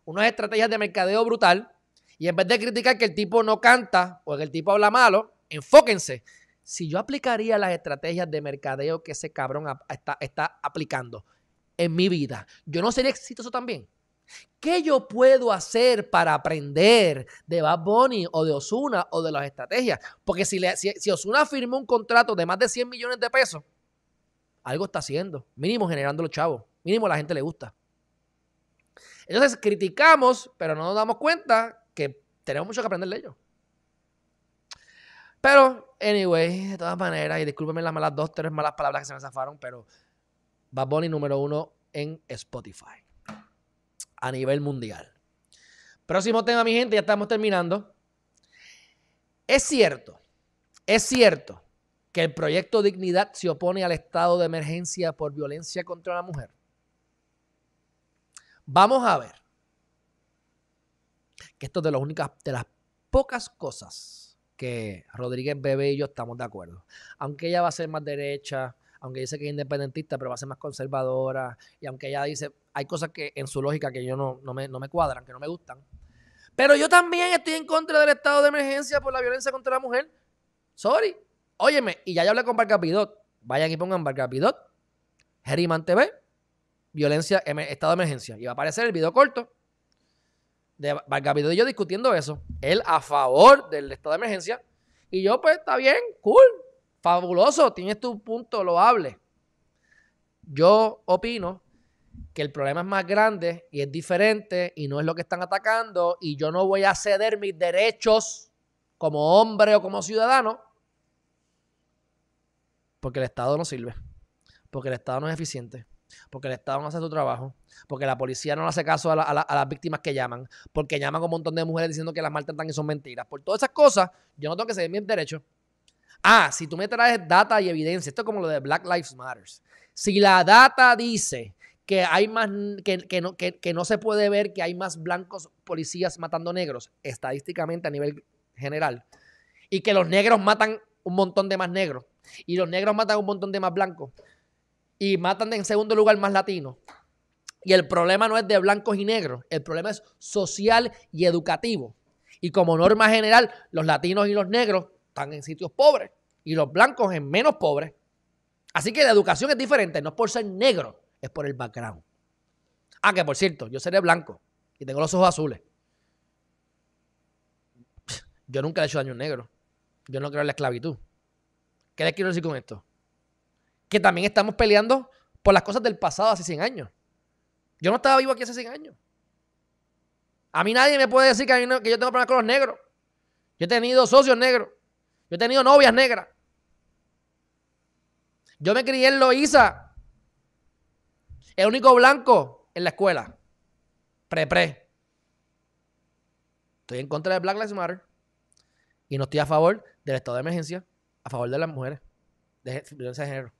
unas estrategias de mercadeo brutal y en vez de criticar que el tipo no canta o que el tipo habla malo, enfóquense si yo aplicaría las estrategias de mercadeo que ese cabrón está, aplicando en mi vida, yo no sería exitoso también. ¿Qué yo puedo hacer para aprender de Bad Bunny o de Osuna o de las estrategias? Porque si, si Osuna firmó un contrato de más de 100 millones de pesos, algo está haciendo, mínimo generando los chavos, mínimo la gente le gusta. Entonces criticamos, pero no nos damos cuenta que tenemos mucho que aprender de ellos. Pero, anyway, de todas maneras, y discúlpenme las malas dos, tres malas palabras que se me zafaron, pero Bad Bunny número uno en Spotify a nivel mundial. Próximo tema, mi gente, ya estamos terminando. Es cierto, es cierto que el proyecto Dignidad se opone al estado de emergencia por violencia contra la mujer. Vamos a ver que esto es de, las únicas, de las pocas cosas que Rodríguez Bebé y yo estamos de acuerdo. Aunque ella va a ser más derecha, aunque dice que es independentista, pero va a ser más conservadora, y aunque ella dice, hay cosas que en su lógica que yo no, me, no me cuadran, que no me gustan. Pero yo también estoy en contra del estado de emergencia por la violencia contra la mujer. Sorry. Óyeme, y ya ya hablé con Barcapidot. Vayan y pongan Barcapidot, Geriman TV, violencia, em, estado de emergencia. Y va a aparecer el video corto de y yo discutiendo eso. Él a favor del estado de emergencia. Y yo, pues, está bien, cool, fabuloso, tienes tu punto, lo hable. Yo opino que el problema es más grande y es diferente y no es lo que están atacando y yo no voy a ceder mis derechos como hombre o como ciudadano porque el Estado no sirve, porque el Estado no es eficiente, porque el Estado no hace su trabajo, porque la policía no hace caso a, las víctimas que llaman, porque llaman a un montón de mujeres diciendo que las maltratan y son mentiras. Por todas esas cosas, yo no tengo que seguir mi derecho. Ah, si tú me traes data y evidencia, esto es como lo de Black Lives Matter. Si la data dice que hay más, que, no, que no se puede ver que hay más blancos policías matando negros, estadísticamente a nivel general, y que los negros matan un montón de más negros, y los negros matan un montón de más blancos, y matan en segundo lugar más latinos, y el problema no es de blancos y negros, el problema es social y educativo. Y como norma general, los latinos y los negros están en sitios pobres y los blancos en menos pobres. Así que la educación es diferente, no es por ser negro, es por el background. Ah, que por cierto, yo seré blanco y tengo los ojos azules. Yo nunca le he hecho daño a un negro. Yo no creo en la esclavitud. ¿Qué les quiero decir con esto? Que también estamos peleando por las cosas del pasado hace 100 años. Yo no estaba vivo aquí hace 100 años. A mí nadie me puede decir que, yo tengo problemas con los negros. Yo he tenido socios negros. Yo he tenido novias negras. Yo me crié en Loiza. El único blanco en la escuela. Pre-pre. Estoy en contra de Black Lives Matter. Y no estoy a favor del estado de emergencia. A favor de las mujeres. De violencia de género.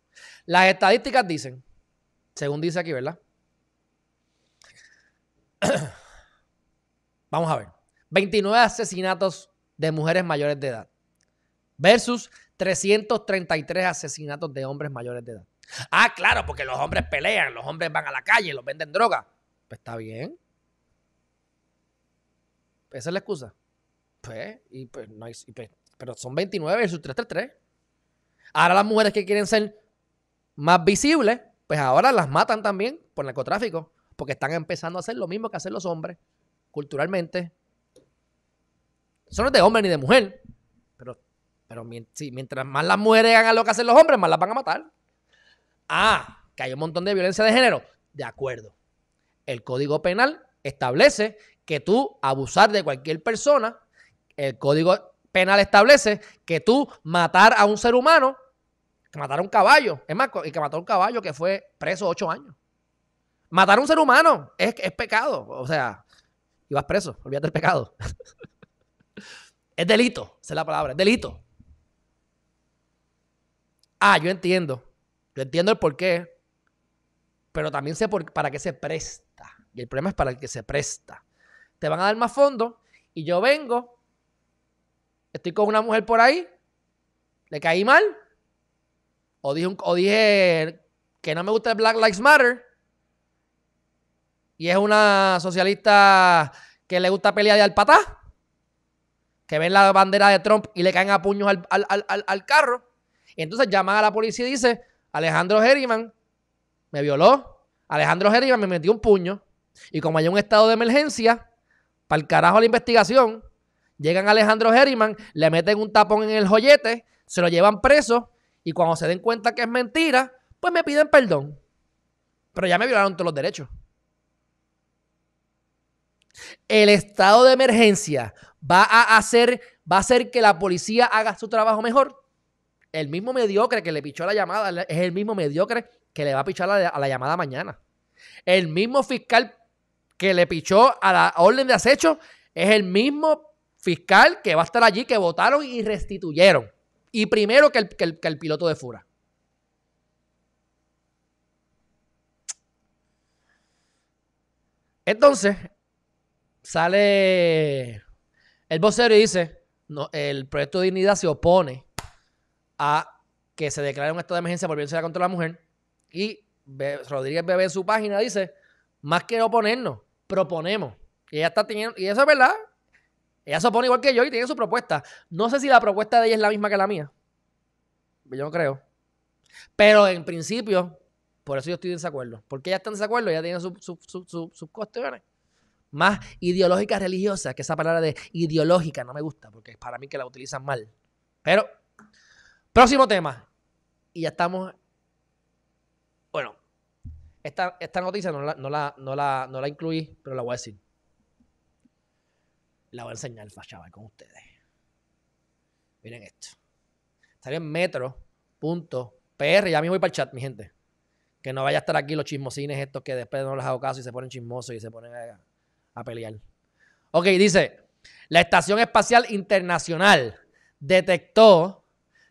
Las estadísticas dicen, según dice aquí, ¿verdad? Vamos a ver. 29 asesinatos de mujeres mayores de edad versus 333 asesinatos de hombres mayores de edad. Ah, claro, porque los hombres pelean, los hombres van a la calle, los venden droga. Pues está bien. Esa es la excusa. Pues, y pues, no hay, y pues, pero son 29 versus 333. Ahora las mujeres que quieren ser más visibles, pues ahora las matan también por narcotráfico, porque están empezando a hacer lo mismo que hacen los hombres culturalmente. Eso no es de hombre ni de mujer. Pero, pero mientras más las mujeres hagan lo que hacen los hombres, más las van a matar. Ah, que hay un montón de violencia de género. De acuerdo. El Código Penal establece que tú abusar de cualquier persona, el Código Penal establece que tú matar a un ser humano, que matar a un caballo, es más, y que mató a un caballo que fue preso ocho años. Matar a un ser humano es, es pecado. O sea, y vas preso. Olvídate del pecado. es delito, esa es la palabra, es delito. Ah, yo entiendo. Yo entiendo el porqué. Pero también sé por, para qué se presta. Y el problema es para el que se presta. Te van a dar más fondo. y yo vengo. Estoy con una mujer por ahí. Le caí mal. O dije, o dije que no me gusta el Black Lives Matter y es una socialista que le gusta pelear de al patá, que ven la bandera de Trump y le caen a puños al, carro. Y entonces llama a la policía y dice, Alejandro Herriman me violó, Alejandro Herriman me metió un puño. Y como hay un estado de emergencia, para el carajo la investigación, llegan Alejandro Herriman, le meten un tapón en el joyete, se lo llevan preso y cuando se den cuenta que es mentira, pues me piden perdón. Pero ya me violaron todos los derechos. El estado de emergencia va a hacer, va a que la policía haga su trabajo mejor. El mismo mediocre que le pichó la llamada es el mismo mediocre que le va a pichar a la, llamada mañana. El mismo fiscal que le pichó a la orden de acecho es el mismo fiscal que va a estar allí, que votaron y restituyeron. Y primero que el piloto de Fura. Entonces, sale el vocero y dice, no, el proyecto de dignidad se opone a que se declare un estado de emergencia por violencia contra la mujer. Y Rodríguez Bebé en su página dice, más que oponernos, proponemos. Y ella está teniendo, y eso es verdad. Ella se opone igual que yo y tiene su propuesta. No sé si la propuesta de ella es la misma que la mía. Yo no creo. Pero en principio, por eso yo estoy en desacuerdo. Porque ella está en desacuerdo, ella tiene sus cuestiones más ideológica religiosa, que esa palabra de ideológica no me gusta, porque es para mí que la utilizan mal. Pero, próximo tema. Y ya estamos. Bueno, esta, esta noticia no la, no, la, no, incluí, pero la voy a decir. La voy a enseñar, chaval, con ustedes. Miren esto. Estaré en metro.pr. Ya mismo voy para el chat, mi gente. Que no vaya a estar aquí los chismosines estos que después no les hago caso y se ponen chismosos y se ponen a pelear. Ok, dice, la Estación Espacial Internacional detectó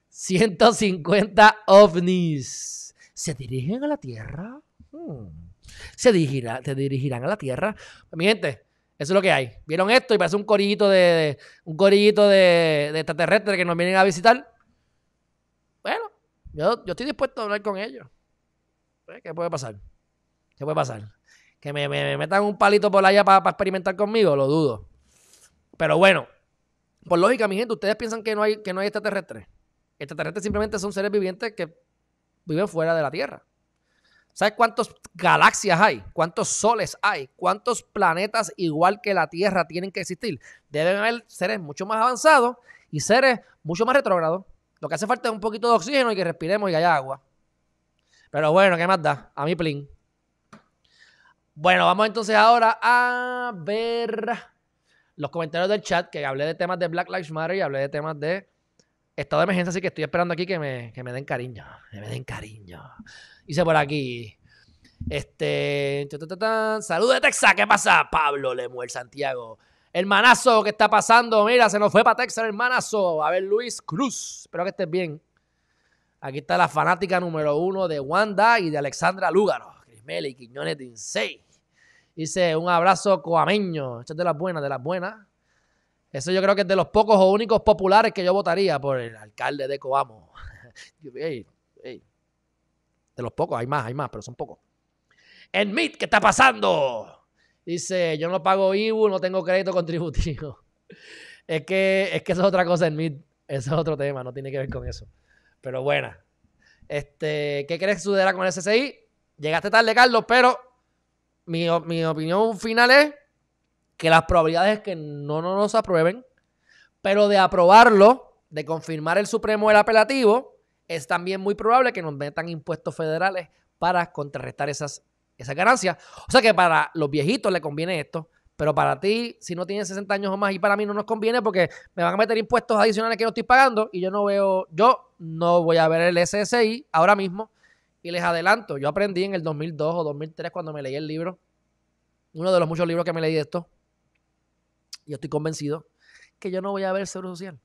150 ovnis. ¿Se dirigen a la Tierra? Hmm. ¿Se dirigirán a la Tierra? Pues, mi gente, eso es lo que hay. ¿Vieron esto? Y parece un corillito de, un corillito de, de extraterrestres que nos vienen a visitar. Bueno, yo, yo estoy dispuesto a hablar con ellos. Pues, ¿Qué puede pasar? ¿Qué puede pasar? que me, metan un palito por allá para experimentar conmigo, lo dudo. Pero bueno, por lógica, mi gente, ustedes piensan que no hay, que no hay extraterrestres. Extraterrestres simplemente son seres vivientes que viven fuera de la Tierra. ¿Sabes cuántas galaxias hay? ¿Cuántos soles hay? ¿Cuántos planetas igual que la Tierra tienen que existir? Deben haber seres mucho más avanzados y seres mucho más retrógrados. Lo que hace falta es un poquito de oxígeno y que respiremos y que haya agua. Pero bueno, ¿qué más da? A mí, Plin. Bueno, vamos entonces ahora a ver los comentarios del chat, que hablé de temas de Black Lives Matter y hablé de temas de estado de emergencia, así que estoy esperando aquí que me, den cariño, que me den cariño. Hice por aquí. Este, saludos de Texas, ¿qué pasa? Pablo Lemuel Santiago. Hermanazo, ¿qué está pasando? Mira, se nos fue para Texas, el hermanazo. A ver, Luis Cruz, espero que estés bien. Aquí está la fanática número uno de Wanda y de Alexandra Lúgaro, y Quiñones Dinsey. Dice, un abrazo coameño. Esto es de las buenas, de las buenas. Eso yo creo que es de los pocos o únicos populares que yo votaría por el alcalde de Coamo. De los pocos, hay más, hay más, pero son pocos. en MIT, ¿qué está pasando? Dice, yo no pago IBU, no tengo crédito contributivo. es, que, es que eso es otra cosa, en MIT. Eso es otro tema, no tiene que ver con eso. Pero bueno, Este, ¿Qué crees que sucederá con el SSI? Llegaste tarde, Carlos, pero mi, opinión final es que las probabilidades es que no, nos aprueben, pero de aprobarlo, de confirmar el Supremo el apelativo, es también muy probable que nos metan impuestos federales para contrarrestar esas, esas ganancias. O sea que para los viejitos le conviene esto, pero para ti, si no tienes 60 años o más, y para mí no nos conviene porque me van a meter impuestos adicionales que no estoy pagando y yo no veo, yo no voy a ver el SSI ahora mismo y les adelanto, yo aprendí en el 2002 o 2003 cuando me leí el libro, uno de los muchos libros que me leí de esto, yo estoy convencido que yo no voy a ver el Seguro Social.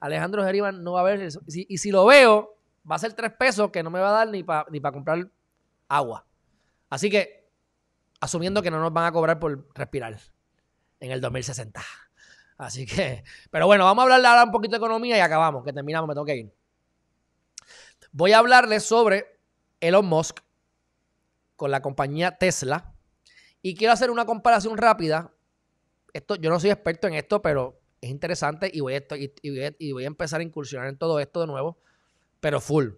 Alejandro Jerivan no va a ver, el, y, si lo veo, va a ser tres pesos que no me va a dar ni para ni comprar agua. Así que, asumiendo que no nos van a cobrar por respirar en el 2060. Así que, pero bueno, vamos a hablarle ahora un poquito de economía y acabamos, que terminamos, me tengo que ir. Voy a hablarles sobre Elon Musk con la compañía Tesla. Y quiero hacer una comparación rápida. Esto, yo no soy experto en esto, pero es interesante y voy, a, y, voy a empezar a incursionar en todo esto de nuevo, pero full,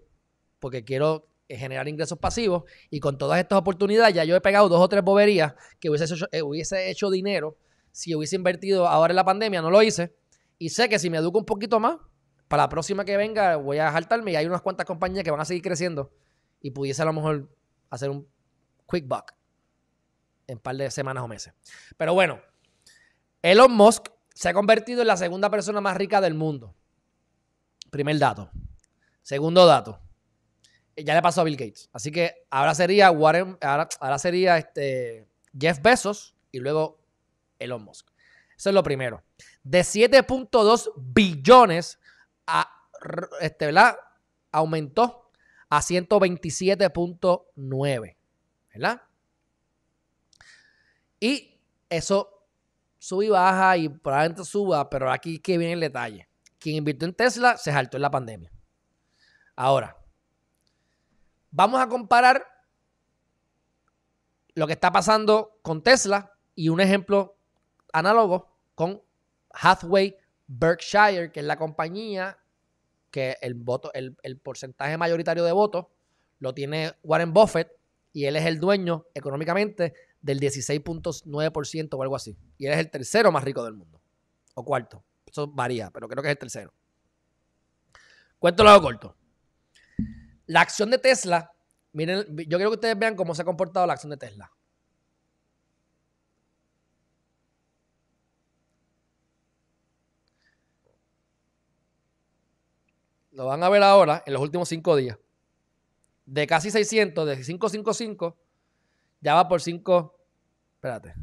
porque quiero eh, generar ingresos pasivos y con todas estas oportunidades ya yo he pegado dos o tres boberías que hubiese hecho, eh, hubiese hecho dinero si hubiese invertido ahora en la pandemia, no lo hice y sé que si me educo un poquito más, para la próxima que venga voy a saltarme y hay unas cuantas compañías que van a seguir creciendo y pudiese a lo mejor hacer un quick buck en un par de semanas o meses. Pero bueno, Elon Musk se ha convertido en la segunda persona más rica del mundo. Primer dato. Segundo dato. Eh, ya le pasó a Bill Gates. Así que ahora sería Warren, ahora, sería este Jeff Bezos y luego Elon Musk. Eso es lo primero. De 7.2 billones a este, ¿verdad? Aumentó a 127.9, ¿verdad? Y eso sube y baja y probablemente suba, pero aquí es que viene el detalle. Quien invirtió en Tesla se saltó en la pandemia. Ahora, vamos a comparar lo que está pasando con Tesla y un ejemplo análogo con Hathaway Berkshire, que es la compañía que el voto, el, porcentaje mayoritario de votos lo tiene Warren Buffett y él es el dueño económicamente del 16.9% o algo así. Y él es el tercero más rico del mundo. O cuarto. Eso varía, pero creo que es el tercero. Cuento lo corto. La acción de Tesla, miren, yo quiero que ustedes vean cómo se ha comportado la acción de Tesla. lo van a ver ahora en los últimos cinco días. De casi 600, de 555, ya va por 5. Espérate.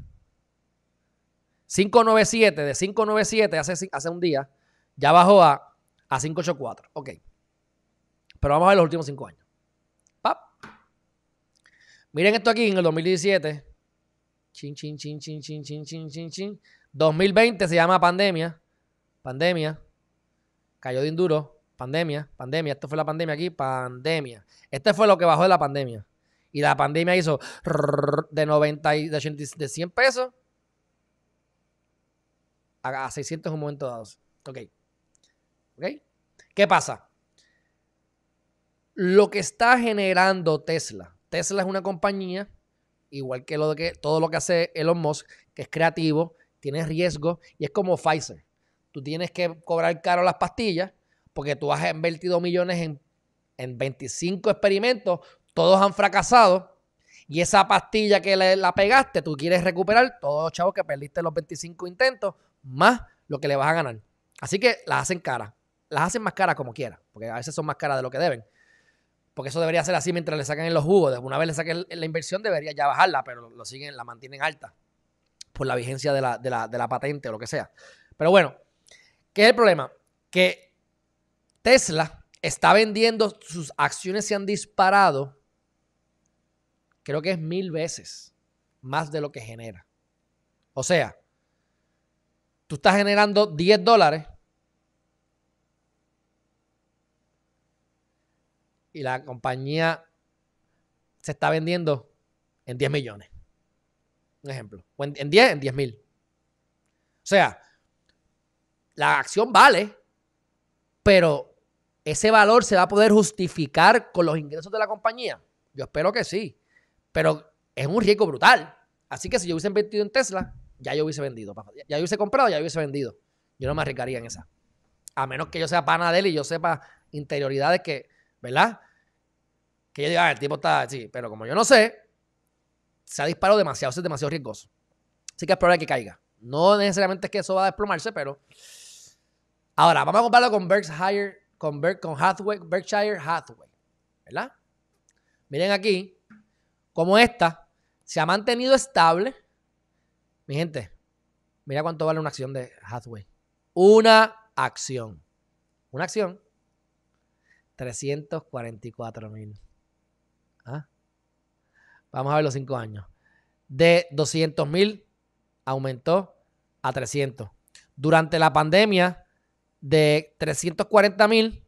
597, de 597 hace, hace un día, ya bajó a, a 584. Ok. Pero vamos a ver los últimos cinco años. ¡Pap! Miren esto aquí en el 2017. chin, chin, chin, chin, chin, chin, 2020 se llama pandemia. Pandemia. Cayó de induro pandemia, pandemia, esto fue la pandemia aquí, pandemia. Este fue lo que bajó de la pandemia. Y la pandemia hizo de 90 y de, 100 pesos a 600 en un momento dado. Ok. ¿Ok? ¿Qué pasa? Lo que está generando Tesla. Tesla es una compañía, igual que, lo que todo lo que hace Elon Musk, que es creativo, tiene riesgo y es como Pfizer. Tú tienes que cobrar caro las pastillas porque tú has invertido millones en, 25 experimentos, todos han fracasado. Y esa pastilla que la pegaste, tú quieres recuperar todos los chavos que perdiste los 25 intentos, más lo que le vas a ganar. Así que las hacen caras. Las hacen más caras como quiera, porque a veces son más caras de lo que deben. Porque eso debería ser así mientras le sacan en los jugos. Una vez le saquen la inversión, debería ya bajarla, pero lo siguen, la mantienen alta por la vigencia de la, de la, de la patente o lo que sea. Pero bueno, ¿qué es el problema? Que Tesla está vendiendo, sus acciones se han disparado, creo que es mil veces más de lo que genera. O sea, tú estás generando 10 dólares y la compañía se está vendiendo en 10 millones. Un ejemplo. en, 10, en 10 mil. O sea, la acción vale, pero ¿ese valor se va a poder justificar con los ingresos de la compañía? Yo espero que sí, pero es un riesgo brutal. Así que si yo hubiese invertido en Tesla, ya yo hubiese vendido, ya yo hubiese comprado, ya yo hubiese vendido. Yo no me arriesgaría en esa. A menos que yo sea pana de él y yo sepa interioridades que, ¿verdad? Que yo diga, ah, el tipo está así, pero como yo no sé, se ha disparado demasiado, es demasiado riesgoso. Así que es probable que caiga. No necesariamente es que eso va a desplomarse, pero. Ahora, vamos a compararlo con Berkshire con, Berkshire Hathaway, ¿verdad? Miren aquí como esta se ha mantenido estable. Mi gente, mira cuánto vale una acción de Hathaway. Una acción. Una acción. 344 mil. ¿Ah? Vamos a ver los cinco años. De 200 mil aumentó a 300. Durante la pandemia de 340 mil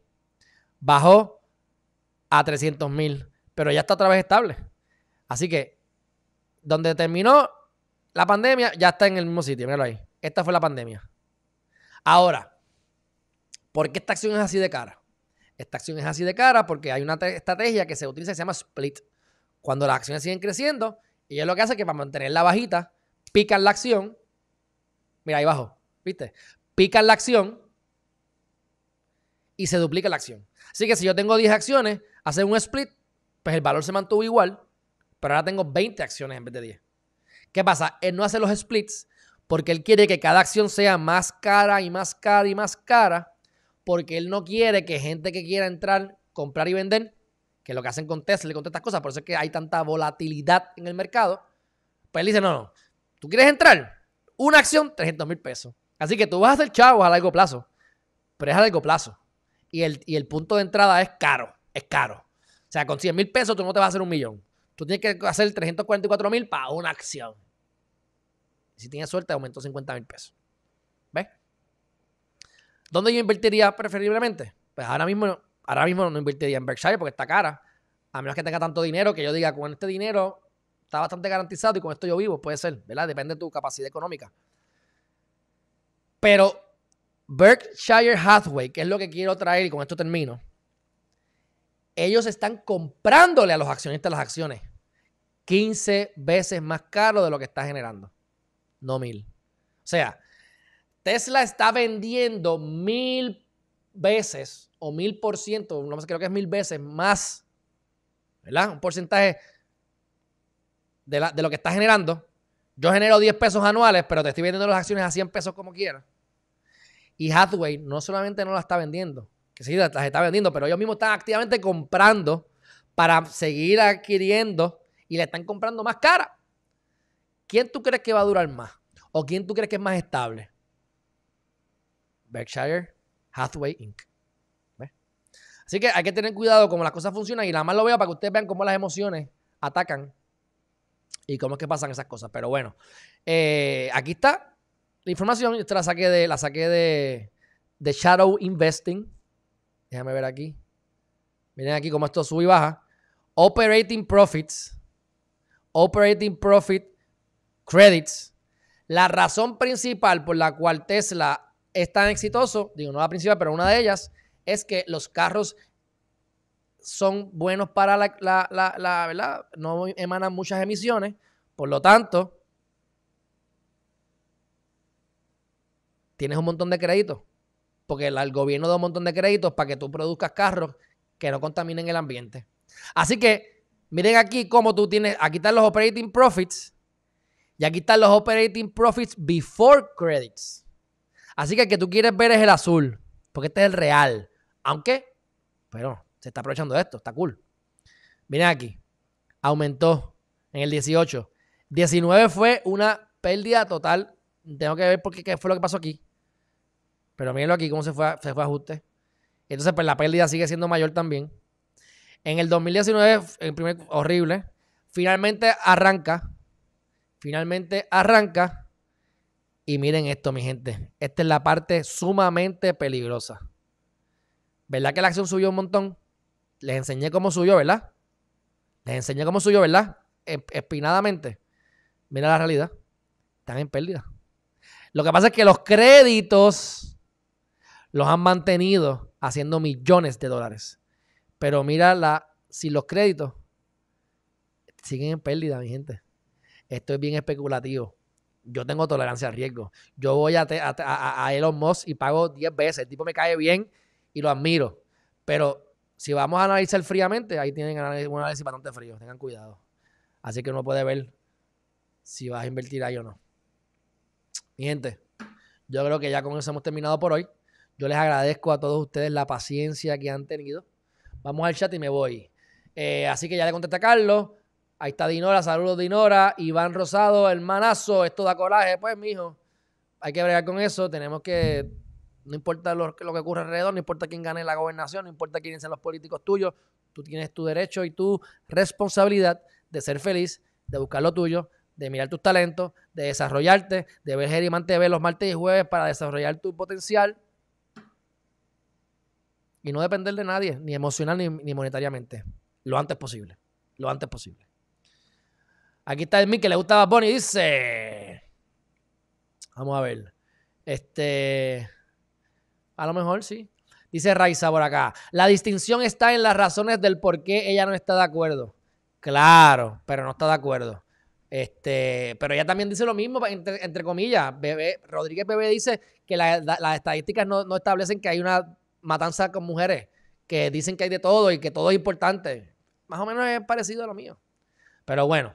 bajó a 300 mil, pero ya está otra vez estable. Así que donde terminó la pandemia, ya está en el mismo sitio, míralo ahí. Esta fue la pandemia. Ahora, ¿por qué esta acción es así de cara? Esta acción es así de cara porque hay una estrategia que se utiliza que se llama split. Cuando las acciones siguen creciendo, y es lo que hace que para mantenerla bajita, pican la acción. Mira, ahí bajo, ¿viste? Pican la acción y se duplica la acción. Así que si yo tengo 10 acciones, hacer un split, pues el valor se mantuvo igual, pero ahora tengo 20 acciones en vez de 10. ¿Qué pasa? Él no hace los splits porque él quiere que cada acción sea más cara y más cara y más cara, porque él no quiere que gente que quiera entrar, comprar y vender, que lo que hacen con Tesla y con estas cosas, por eso es que hay tanta volatilidad en el mercado, pues él dice, no, no, tú quieres entrar, una acción, 300 mil pesos. Así que tú vas a hacer chavos a largo plazo, pero es a largo plazo y el, punto de entrada es caro, es caro. O sea, con 100 mil pesos tú no te vas a hacer un millón. Tú tienes que hacer 344 mil para una acción. Si tienes suerte, aumentó 50 mil pesos. ¿Ves? ¿Dónde yo invertiría preferiblemente? Pues ahora mismo, ahora mismo no invertiría en Berkshire porque está cara. A menos que tenga tanto dinero que yo diga, con este dinero está bastante garantizado y con esto yo vivo. Puede ser, ¿verdad? Depende de tu capacidad económica. Pero Berkshire Hathaway, que es lo que quiero traer y con esto termino, ellos están comprándole a los accionistas las acciones 15 veces más caro de lo que está generando, no mil. O sea, Tesla está vendiendo mil veces o mil por ciento, no sé, creo que es mil veces más, ¿verdad? Un porcentaje de, lo que está generando. Yo genero 10 pesos anuales, pero te estoy vendiendo las acciones a 100 pesos como quieras y Hathaway no solamente no la está vendiendo, que sí, las está vendiendo, pero ellos mismos están activamente comprando para seguir adquiriendo y le están comprando más cara. ¿Quién tú crees que va a durar más? ¿O quién tú crees que es más estable? Berkshire Hathaway Inc. Así que hay que tener cuidado cómo las cosas funcionan y nada más lo veo para que ustedes vean cómo las emociones atacan y cómo es que pasan esas cosas. Pero bueno, eh, aquí está la información la saqué de, la saqué de, Shadow Investing. Déjame ver aquí. Miren aquí cómo esto sube y baja. Operating profits. Operating profit credits. La razón principal por la cual Tesla es tan exitoso, digo, no la principal, pero una de ellas, es que los carros son buenos para la, la ¿verdad? No emanan muchas emisiones. Por lo tanto, tienes un montón de créditos. Porque el, gobierno da un montón de créditos para que tú produzcas carros que no contaminen el ambiente. Así que miren aquí cómo tú tienes, aquí están los operating profits y aquí están los operating profits before credits. Así que el que tú quieres ver es el azul, porque este es el real. Aunque, pero se está aprovechando de esto, está cool. Miren aquí, aumentó en el 18. 19 fue una pérdida total. Tengo que ver por qué fue lo que pasó aquí. Pero mírenlo aquí cómo se fue, fue ajuste. Entonces, pues la pérdida sigue siendo mayor también. En el 2019, el primer horrible, finalmente arranca. Finalmente arranca. Y miren esto, mi gente. Esta es la parte sumamente peligrosa. ¿Verdad que la acción subió un montón? Les enseñé cómo subió, ¿verdad? Les enseñé cómo subió, ¿verdad? Em, espinadamente. Mira la realidad. Están en pérdida. Lo que pasa es que los créditos los han mantenido haciendo millones de dólares. Pero mira, la, los créditos, siguen en pérdida, mi gente. Esto es bien especulativo. Yo tengo tolerancia al riesgo. Yo voy a, Elon Musk y pago 10 veces. El tipo me cae bien y lo admiro. Pero si vamos a analizar fríamente, ahí tienen un análisis bastante frío. Tengan cuidado. Así que uno puede ver si vas a invertir ahí o no. Mi gente, yo creo que ya con eso hemos terminado por hoy. Yo les agradezco a todos ustedes la paciencia que han tenido. Vamos al chat y me voy. Eh, así que ya le contesta a Carlos. Ahí está Dinora, saludos Dinora. Iván Rosado, manazo, esto da coraje. Pues, mijo, hay que bregar con eso. Tenemos que, no importa lo, que ocurre alrededor, no importa quién gane la gobernación, no importa quiénes sean los políticos tuyos, tú tienes tu derecho y tu responsabilidad de ser feliz, de buscar lo tuyo, de mirar tus talentos, de desarrollarte, de ver Gerimán TV los martes y jueves para desarrollar tu potencial y no depender de nadie, ni emocional ni, monetariamente, lo antes posible. Lo antes posible. Aquí está el que le gustaba a Bonnie. Dice. Vamos a ver. Este. A lo mejor sí. Dice Raiza por acá. La distinción está en las razones del por qué ella no está de acuerdo. Claro, pero no está de acuerdo. Este, pero ella también dice lo mismo, entre, comillas. Bebé, Rodríguez Bebé dice que las estadísticas no establecen que hay una Matanza con mujeres que dicen que hay de todo y que todo es importante. Más o menos es parecido a lo mío. Pero bueno,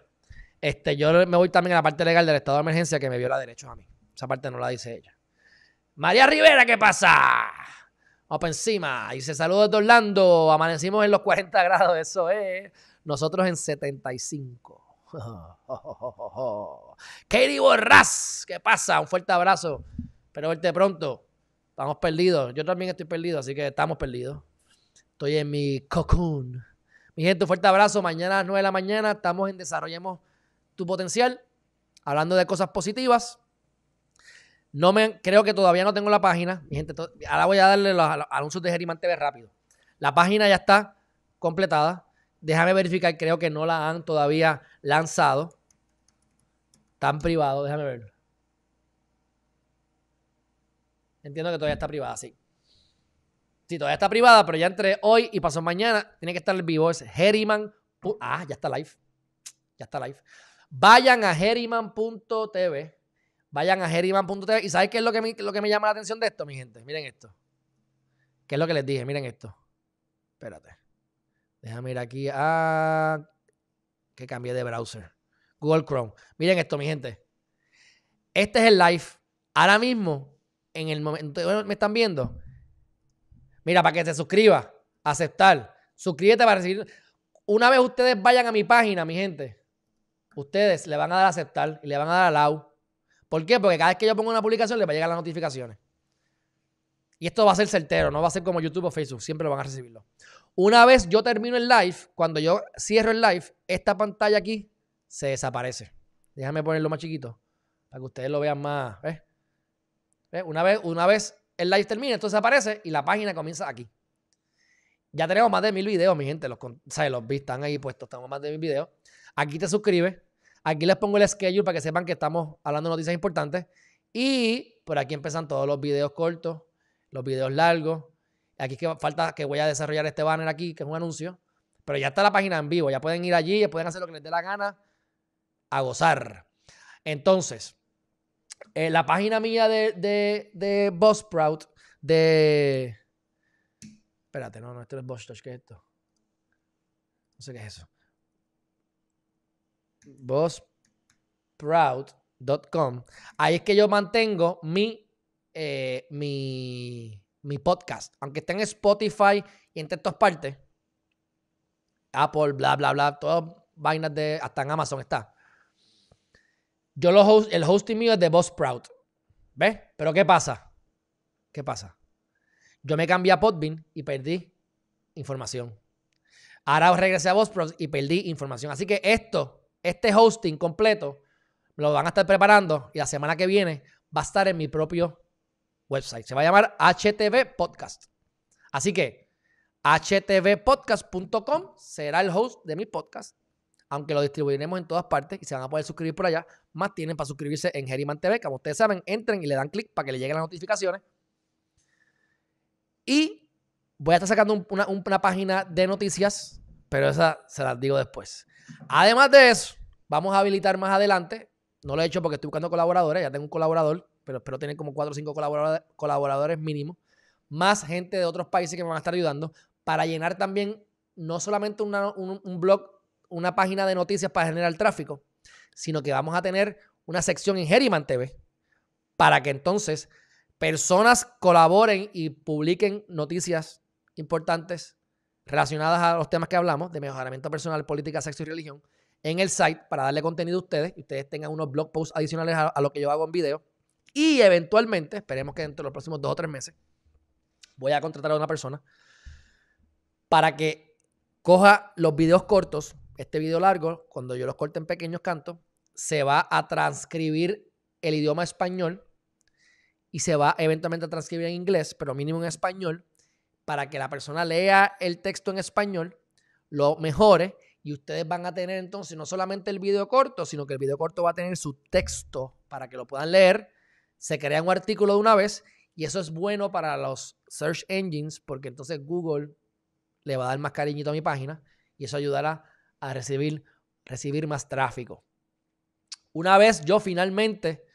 este, yo me voy también a la parte legal del estado de emergencia que me viola derechos a mí. Esa parte no la dice ella. María Rivera, ¿qué pasa? Vamos para encima. Dice, saludos de Orlando. Amanecimos en los 40 grados, eso es. Nosotros en 75. Katie Borras, ¿qué pasa? Un fuerte abrazo. Espero verte pronto. Estamos perdidos. Yo también estoy perdido, así que estamos perdidos. Estoy en mi cocoon. Mi gente, un fuerte abrazo. Mañana a las 9 de la mañana estamos en Desarrollemos tu Potencial, hablando de cosas positivas. No me, creo que todavía no tengo la página. Mi gente, ahora voy a darle los, los anuncios de Geriman TV rápido. La página ya está completada. Déjame verificar, creo que no la han todavía lanzado. Tan privado, déjame verlo. Entiendo que todavía está privada, sí. Sí, todavía está privada, pero ya entre hoy y pasó mañana tiene que estar el vivo. Es Herriman. Ah, ya está live. Ya está live. Vayan a herriman.tv. Vayan a herriman.tv. ¿Y sabes qué es lo que, me, lo que me llama la atención de esto, mi gente? Miren esto. ¿Qué es lo que les dije? Miren esto. Espérate. Déjame ir aquí a... Ah, que cambié de browser. Google Chrome. Miren esto, mi gente. Este es el live. Ahora mismo en el momento. ¿Me están viendo? Mira, para que se suscriba, aceptar. Suscríbete para recibir. Una vez ustedes vayan a mi página, mi gente, ustedes le van a dar a aceptar y le van a dar al allow. ¿Por qué? Porque cada vez que yo pongo una publicación le va a llegar las notificaciones. Y esto va a ser certero, no va a ser como YouTube o Facebook, siempre lo van a recibirlo. Una vez yo termino el live, cuando yo cierro el live, esta pantalla aquí se desaparece. Déjame ponerlo más chiquito para que ustedes lo vean más. Una vez, una vez el live termina, entonces aparece y la página comienza aquí. Ya tenemos más de mil videos, mi gente. Los, o los vi, están ahí puestos. Tenemos más de mil videos. Aquí te suscribes. Aquí les pongo el schedule para que sepan que estamos hablando de noticias importantes. Y por aquí empiezan todos los videos cortos, los videos largos. Aquí que falta que voy a desarrollar este banner aquí, que es un anuncio. Pero ya está la página en vivo. Ya pueden ir allí, y pueden hacer lo que les dé la gana. A gozar. Entonces, eh, la página mía de, de, de de... Espérate, no, no, esto no es Bosch ¿qué es esto? No sé qué es eso. Buzzsprout.com. Ahí es que yo mantengo eh, mi, mi, podcast. Aunque esté en Spotify y entre todas partes. Apple, bla, bla, bla. Todas vainas de... Hasta en Amazon está. Yo lo el hosting mío es de Boss Proud. ¿Ves? Pero ¿qué pasa? ¿Qué pasa? Yo me cambié a Podbean y perdí información. Ahora regresé a Proud y perdí información. Así que esto, este hosting completo, lo van a estar preparando y la semana que viene va a estar en mi propio website. Se va a llamar HTV Podcast. Así que htvpodcast.com será el host de mi podcast aunque lo distribuiremos en todas partes y se van a poder suscribir por allá, más tienen para suscribirse en Geriman TV. Como ustedes saben, entren y le dan clic para que le lleguen las notificaciones. Y voy a estar sacando una, página de noticias, pero esa se las digo después. Además de eso, vamos a habilitar más adelante. No lo he hecho porque estoy buscando colaboradores, ya tengo un colaborador, pero espero tener como 4 o 5 colaboradores, mínimos, más gente de otros países que me van a estar ayudando para llenar también no solamente un blog una página de noticias para generar tráfico, sino que vamos a tener una sección en Geriman TV para que entonces personas colaboren y publiquen noticias importantes relacionadas a los temas que hablamos de mejoramiento personal, política, sexo y religión en el site para darle contenido a ustedes y ustedes tengan unos blog posts adicionales a, lo que yo hago en video. Y eventualmente, esperemos que dentro de los próximos dos o tres meses, voy a contratar a una persona para que coja los videos cortos este video largo, cuando yo los corte en pequeños cantos, se va a transcribir el idioma español y se va eventualmente a transcribir en inglés, pero mínimo en español, para que la persona lea el texto en español, lo mejore y ustedes van a tener entonces no solamente el video corto, sino que el video corto va a tener su texto para que lo puedan leer. Se crea un artículo de una vez y eso es bueno para los search engines porque entonces Google le va a dar más cariñito a mi página y eso ayudará a recibir, recibir más tráfico. Una vez yo finalmente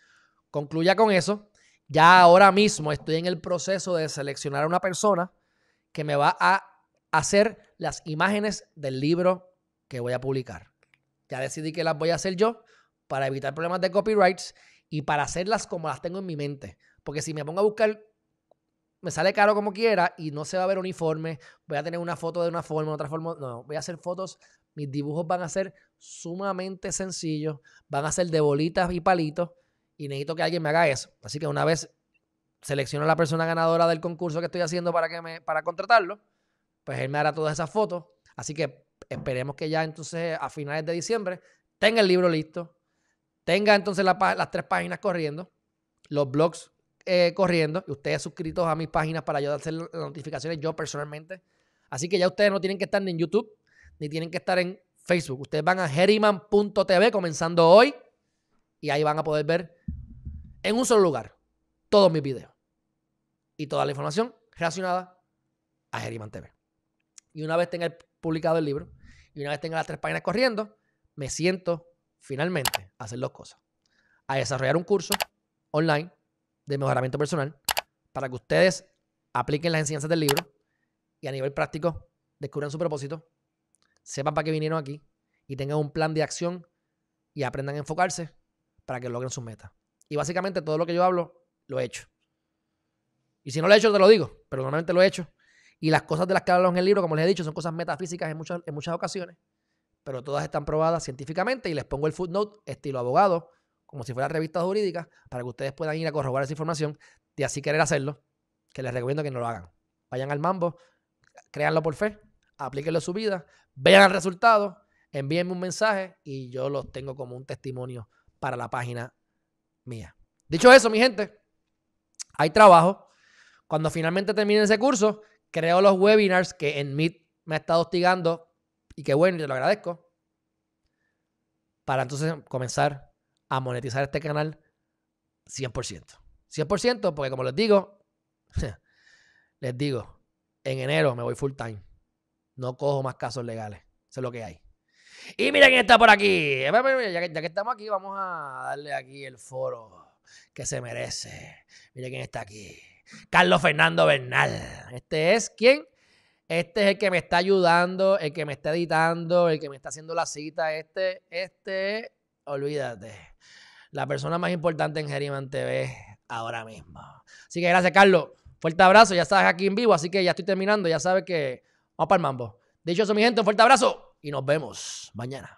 concluya con eso, ya ahora mismo estoy en el proceso de seleccionar a una persona que me va a hacer las imágenes del libro que voy a publicar. Ya decidí que las voy a hacer yo para evitar problemas de copyrights y para hacerlas como las tengo en mi mente. Porque si me pongo a buscar, me sale caro como quiera y no se va a ver uniforme, voy a tener una foto de una forma, otra forma, no, voy a hacer fotos mis dibujos van a ser sumamente sencillos, van a ser de bolitas y palitos y necesito que alguien me haga eso. Así que una vez selecciono a la persona ganadora del concurso que estoy haciendo para, que me, para contratarlo, pues él me hará todas esas fotos. Así que esperemos que ya entonces a finales de diciembre tenga el libro listo, tenga entonces las tres páginas corriendo, los blogs eh, corriendo, y ustedes suscritos a mis páginas para yo hacer las notificaciones yo personalmente. Así que ya ustedes no tienen que estar ni en YouTube, ni tienen que estar en Facebook. Ustedes van a herriman.tv comenzando hoy y ahí van a poder ver en un solo lugar todos mis videos y toda la información relacionada a Herriman TV. Y una vez tenga publicado el libro y una vez tenga las tres páginas corriendo, me siento finalmente a hacer dos cosas. A desarrollar un curso online de mejoramiento personal para que ustedes apliquen las enseñanzas del libro y a nivel práctico descubran su propósito sepan para qué vinieron aquí y tengan un plan de acción y aprendan a enfocarse para que logren sus metas. Y básicamente todo lo que yo hablo, lo he hecho. Y si no lo he hecho, te lo digo, pero normalmente lo he hecho. Y las cosas de las que hablo en el libro, como les he dicho, son cosas metafísicas en muchas, en muchas ocasiones, pero todas están probadas científicamente y les pongo el footnote estilo abogado, como si fuera revista jurídica para que ustedes puedan ir a corroborar esa información de así querer hacerlo, que les recomiendo que no lo hagan. Vayan al mambo, créanlo por fe aplíquenlo a su vida, vean el resultado, envíenme un mensaje y yo los tengo como un testimonio para la página mía. Dicho eso, mi gente, hay trabajo. Cuando finalmente termine ese curso, creo los webinars que en Meet me ha estado hostigando y que bueno, yo lo agradezco. Para entonces comenzar a monetizar este canal 100%. 100% porque como les digo, les digo, en enero me voy full time. No cojo más casos legales. Eso es lo que hay. Y mira quién está por aquí. Eh, ya que, estamos aquí, vamos a darle aquí el foro que se merece. Mira quién está aquí. Carlos Fernando Bernal. Este es quién? Este es el que me está ayudando, el que me está editando, el que me está haciendo la cita. Este, este, olvídate. La persona más importante en Geriman TV ahora mismo. Así que gracias, Carlos. Fuerte abrazo. Ya estás aquí en vivo, así que ya estoy terminando. Ya sabes que Vamos para el mambo. Dicho eso, mi gente, un fuerte abrazo y nos vemos mañana.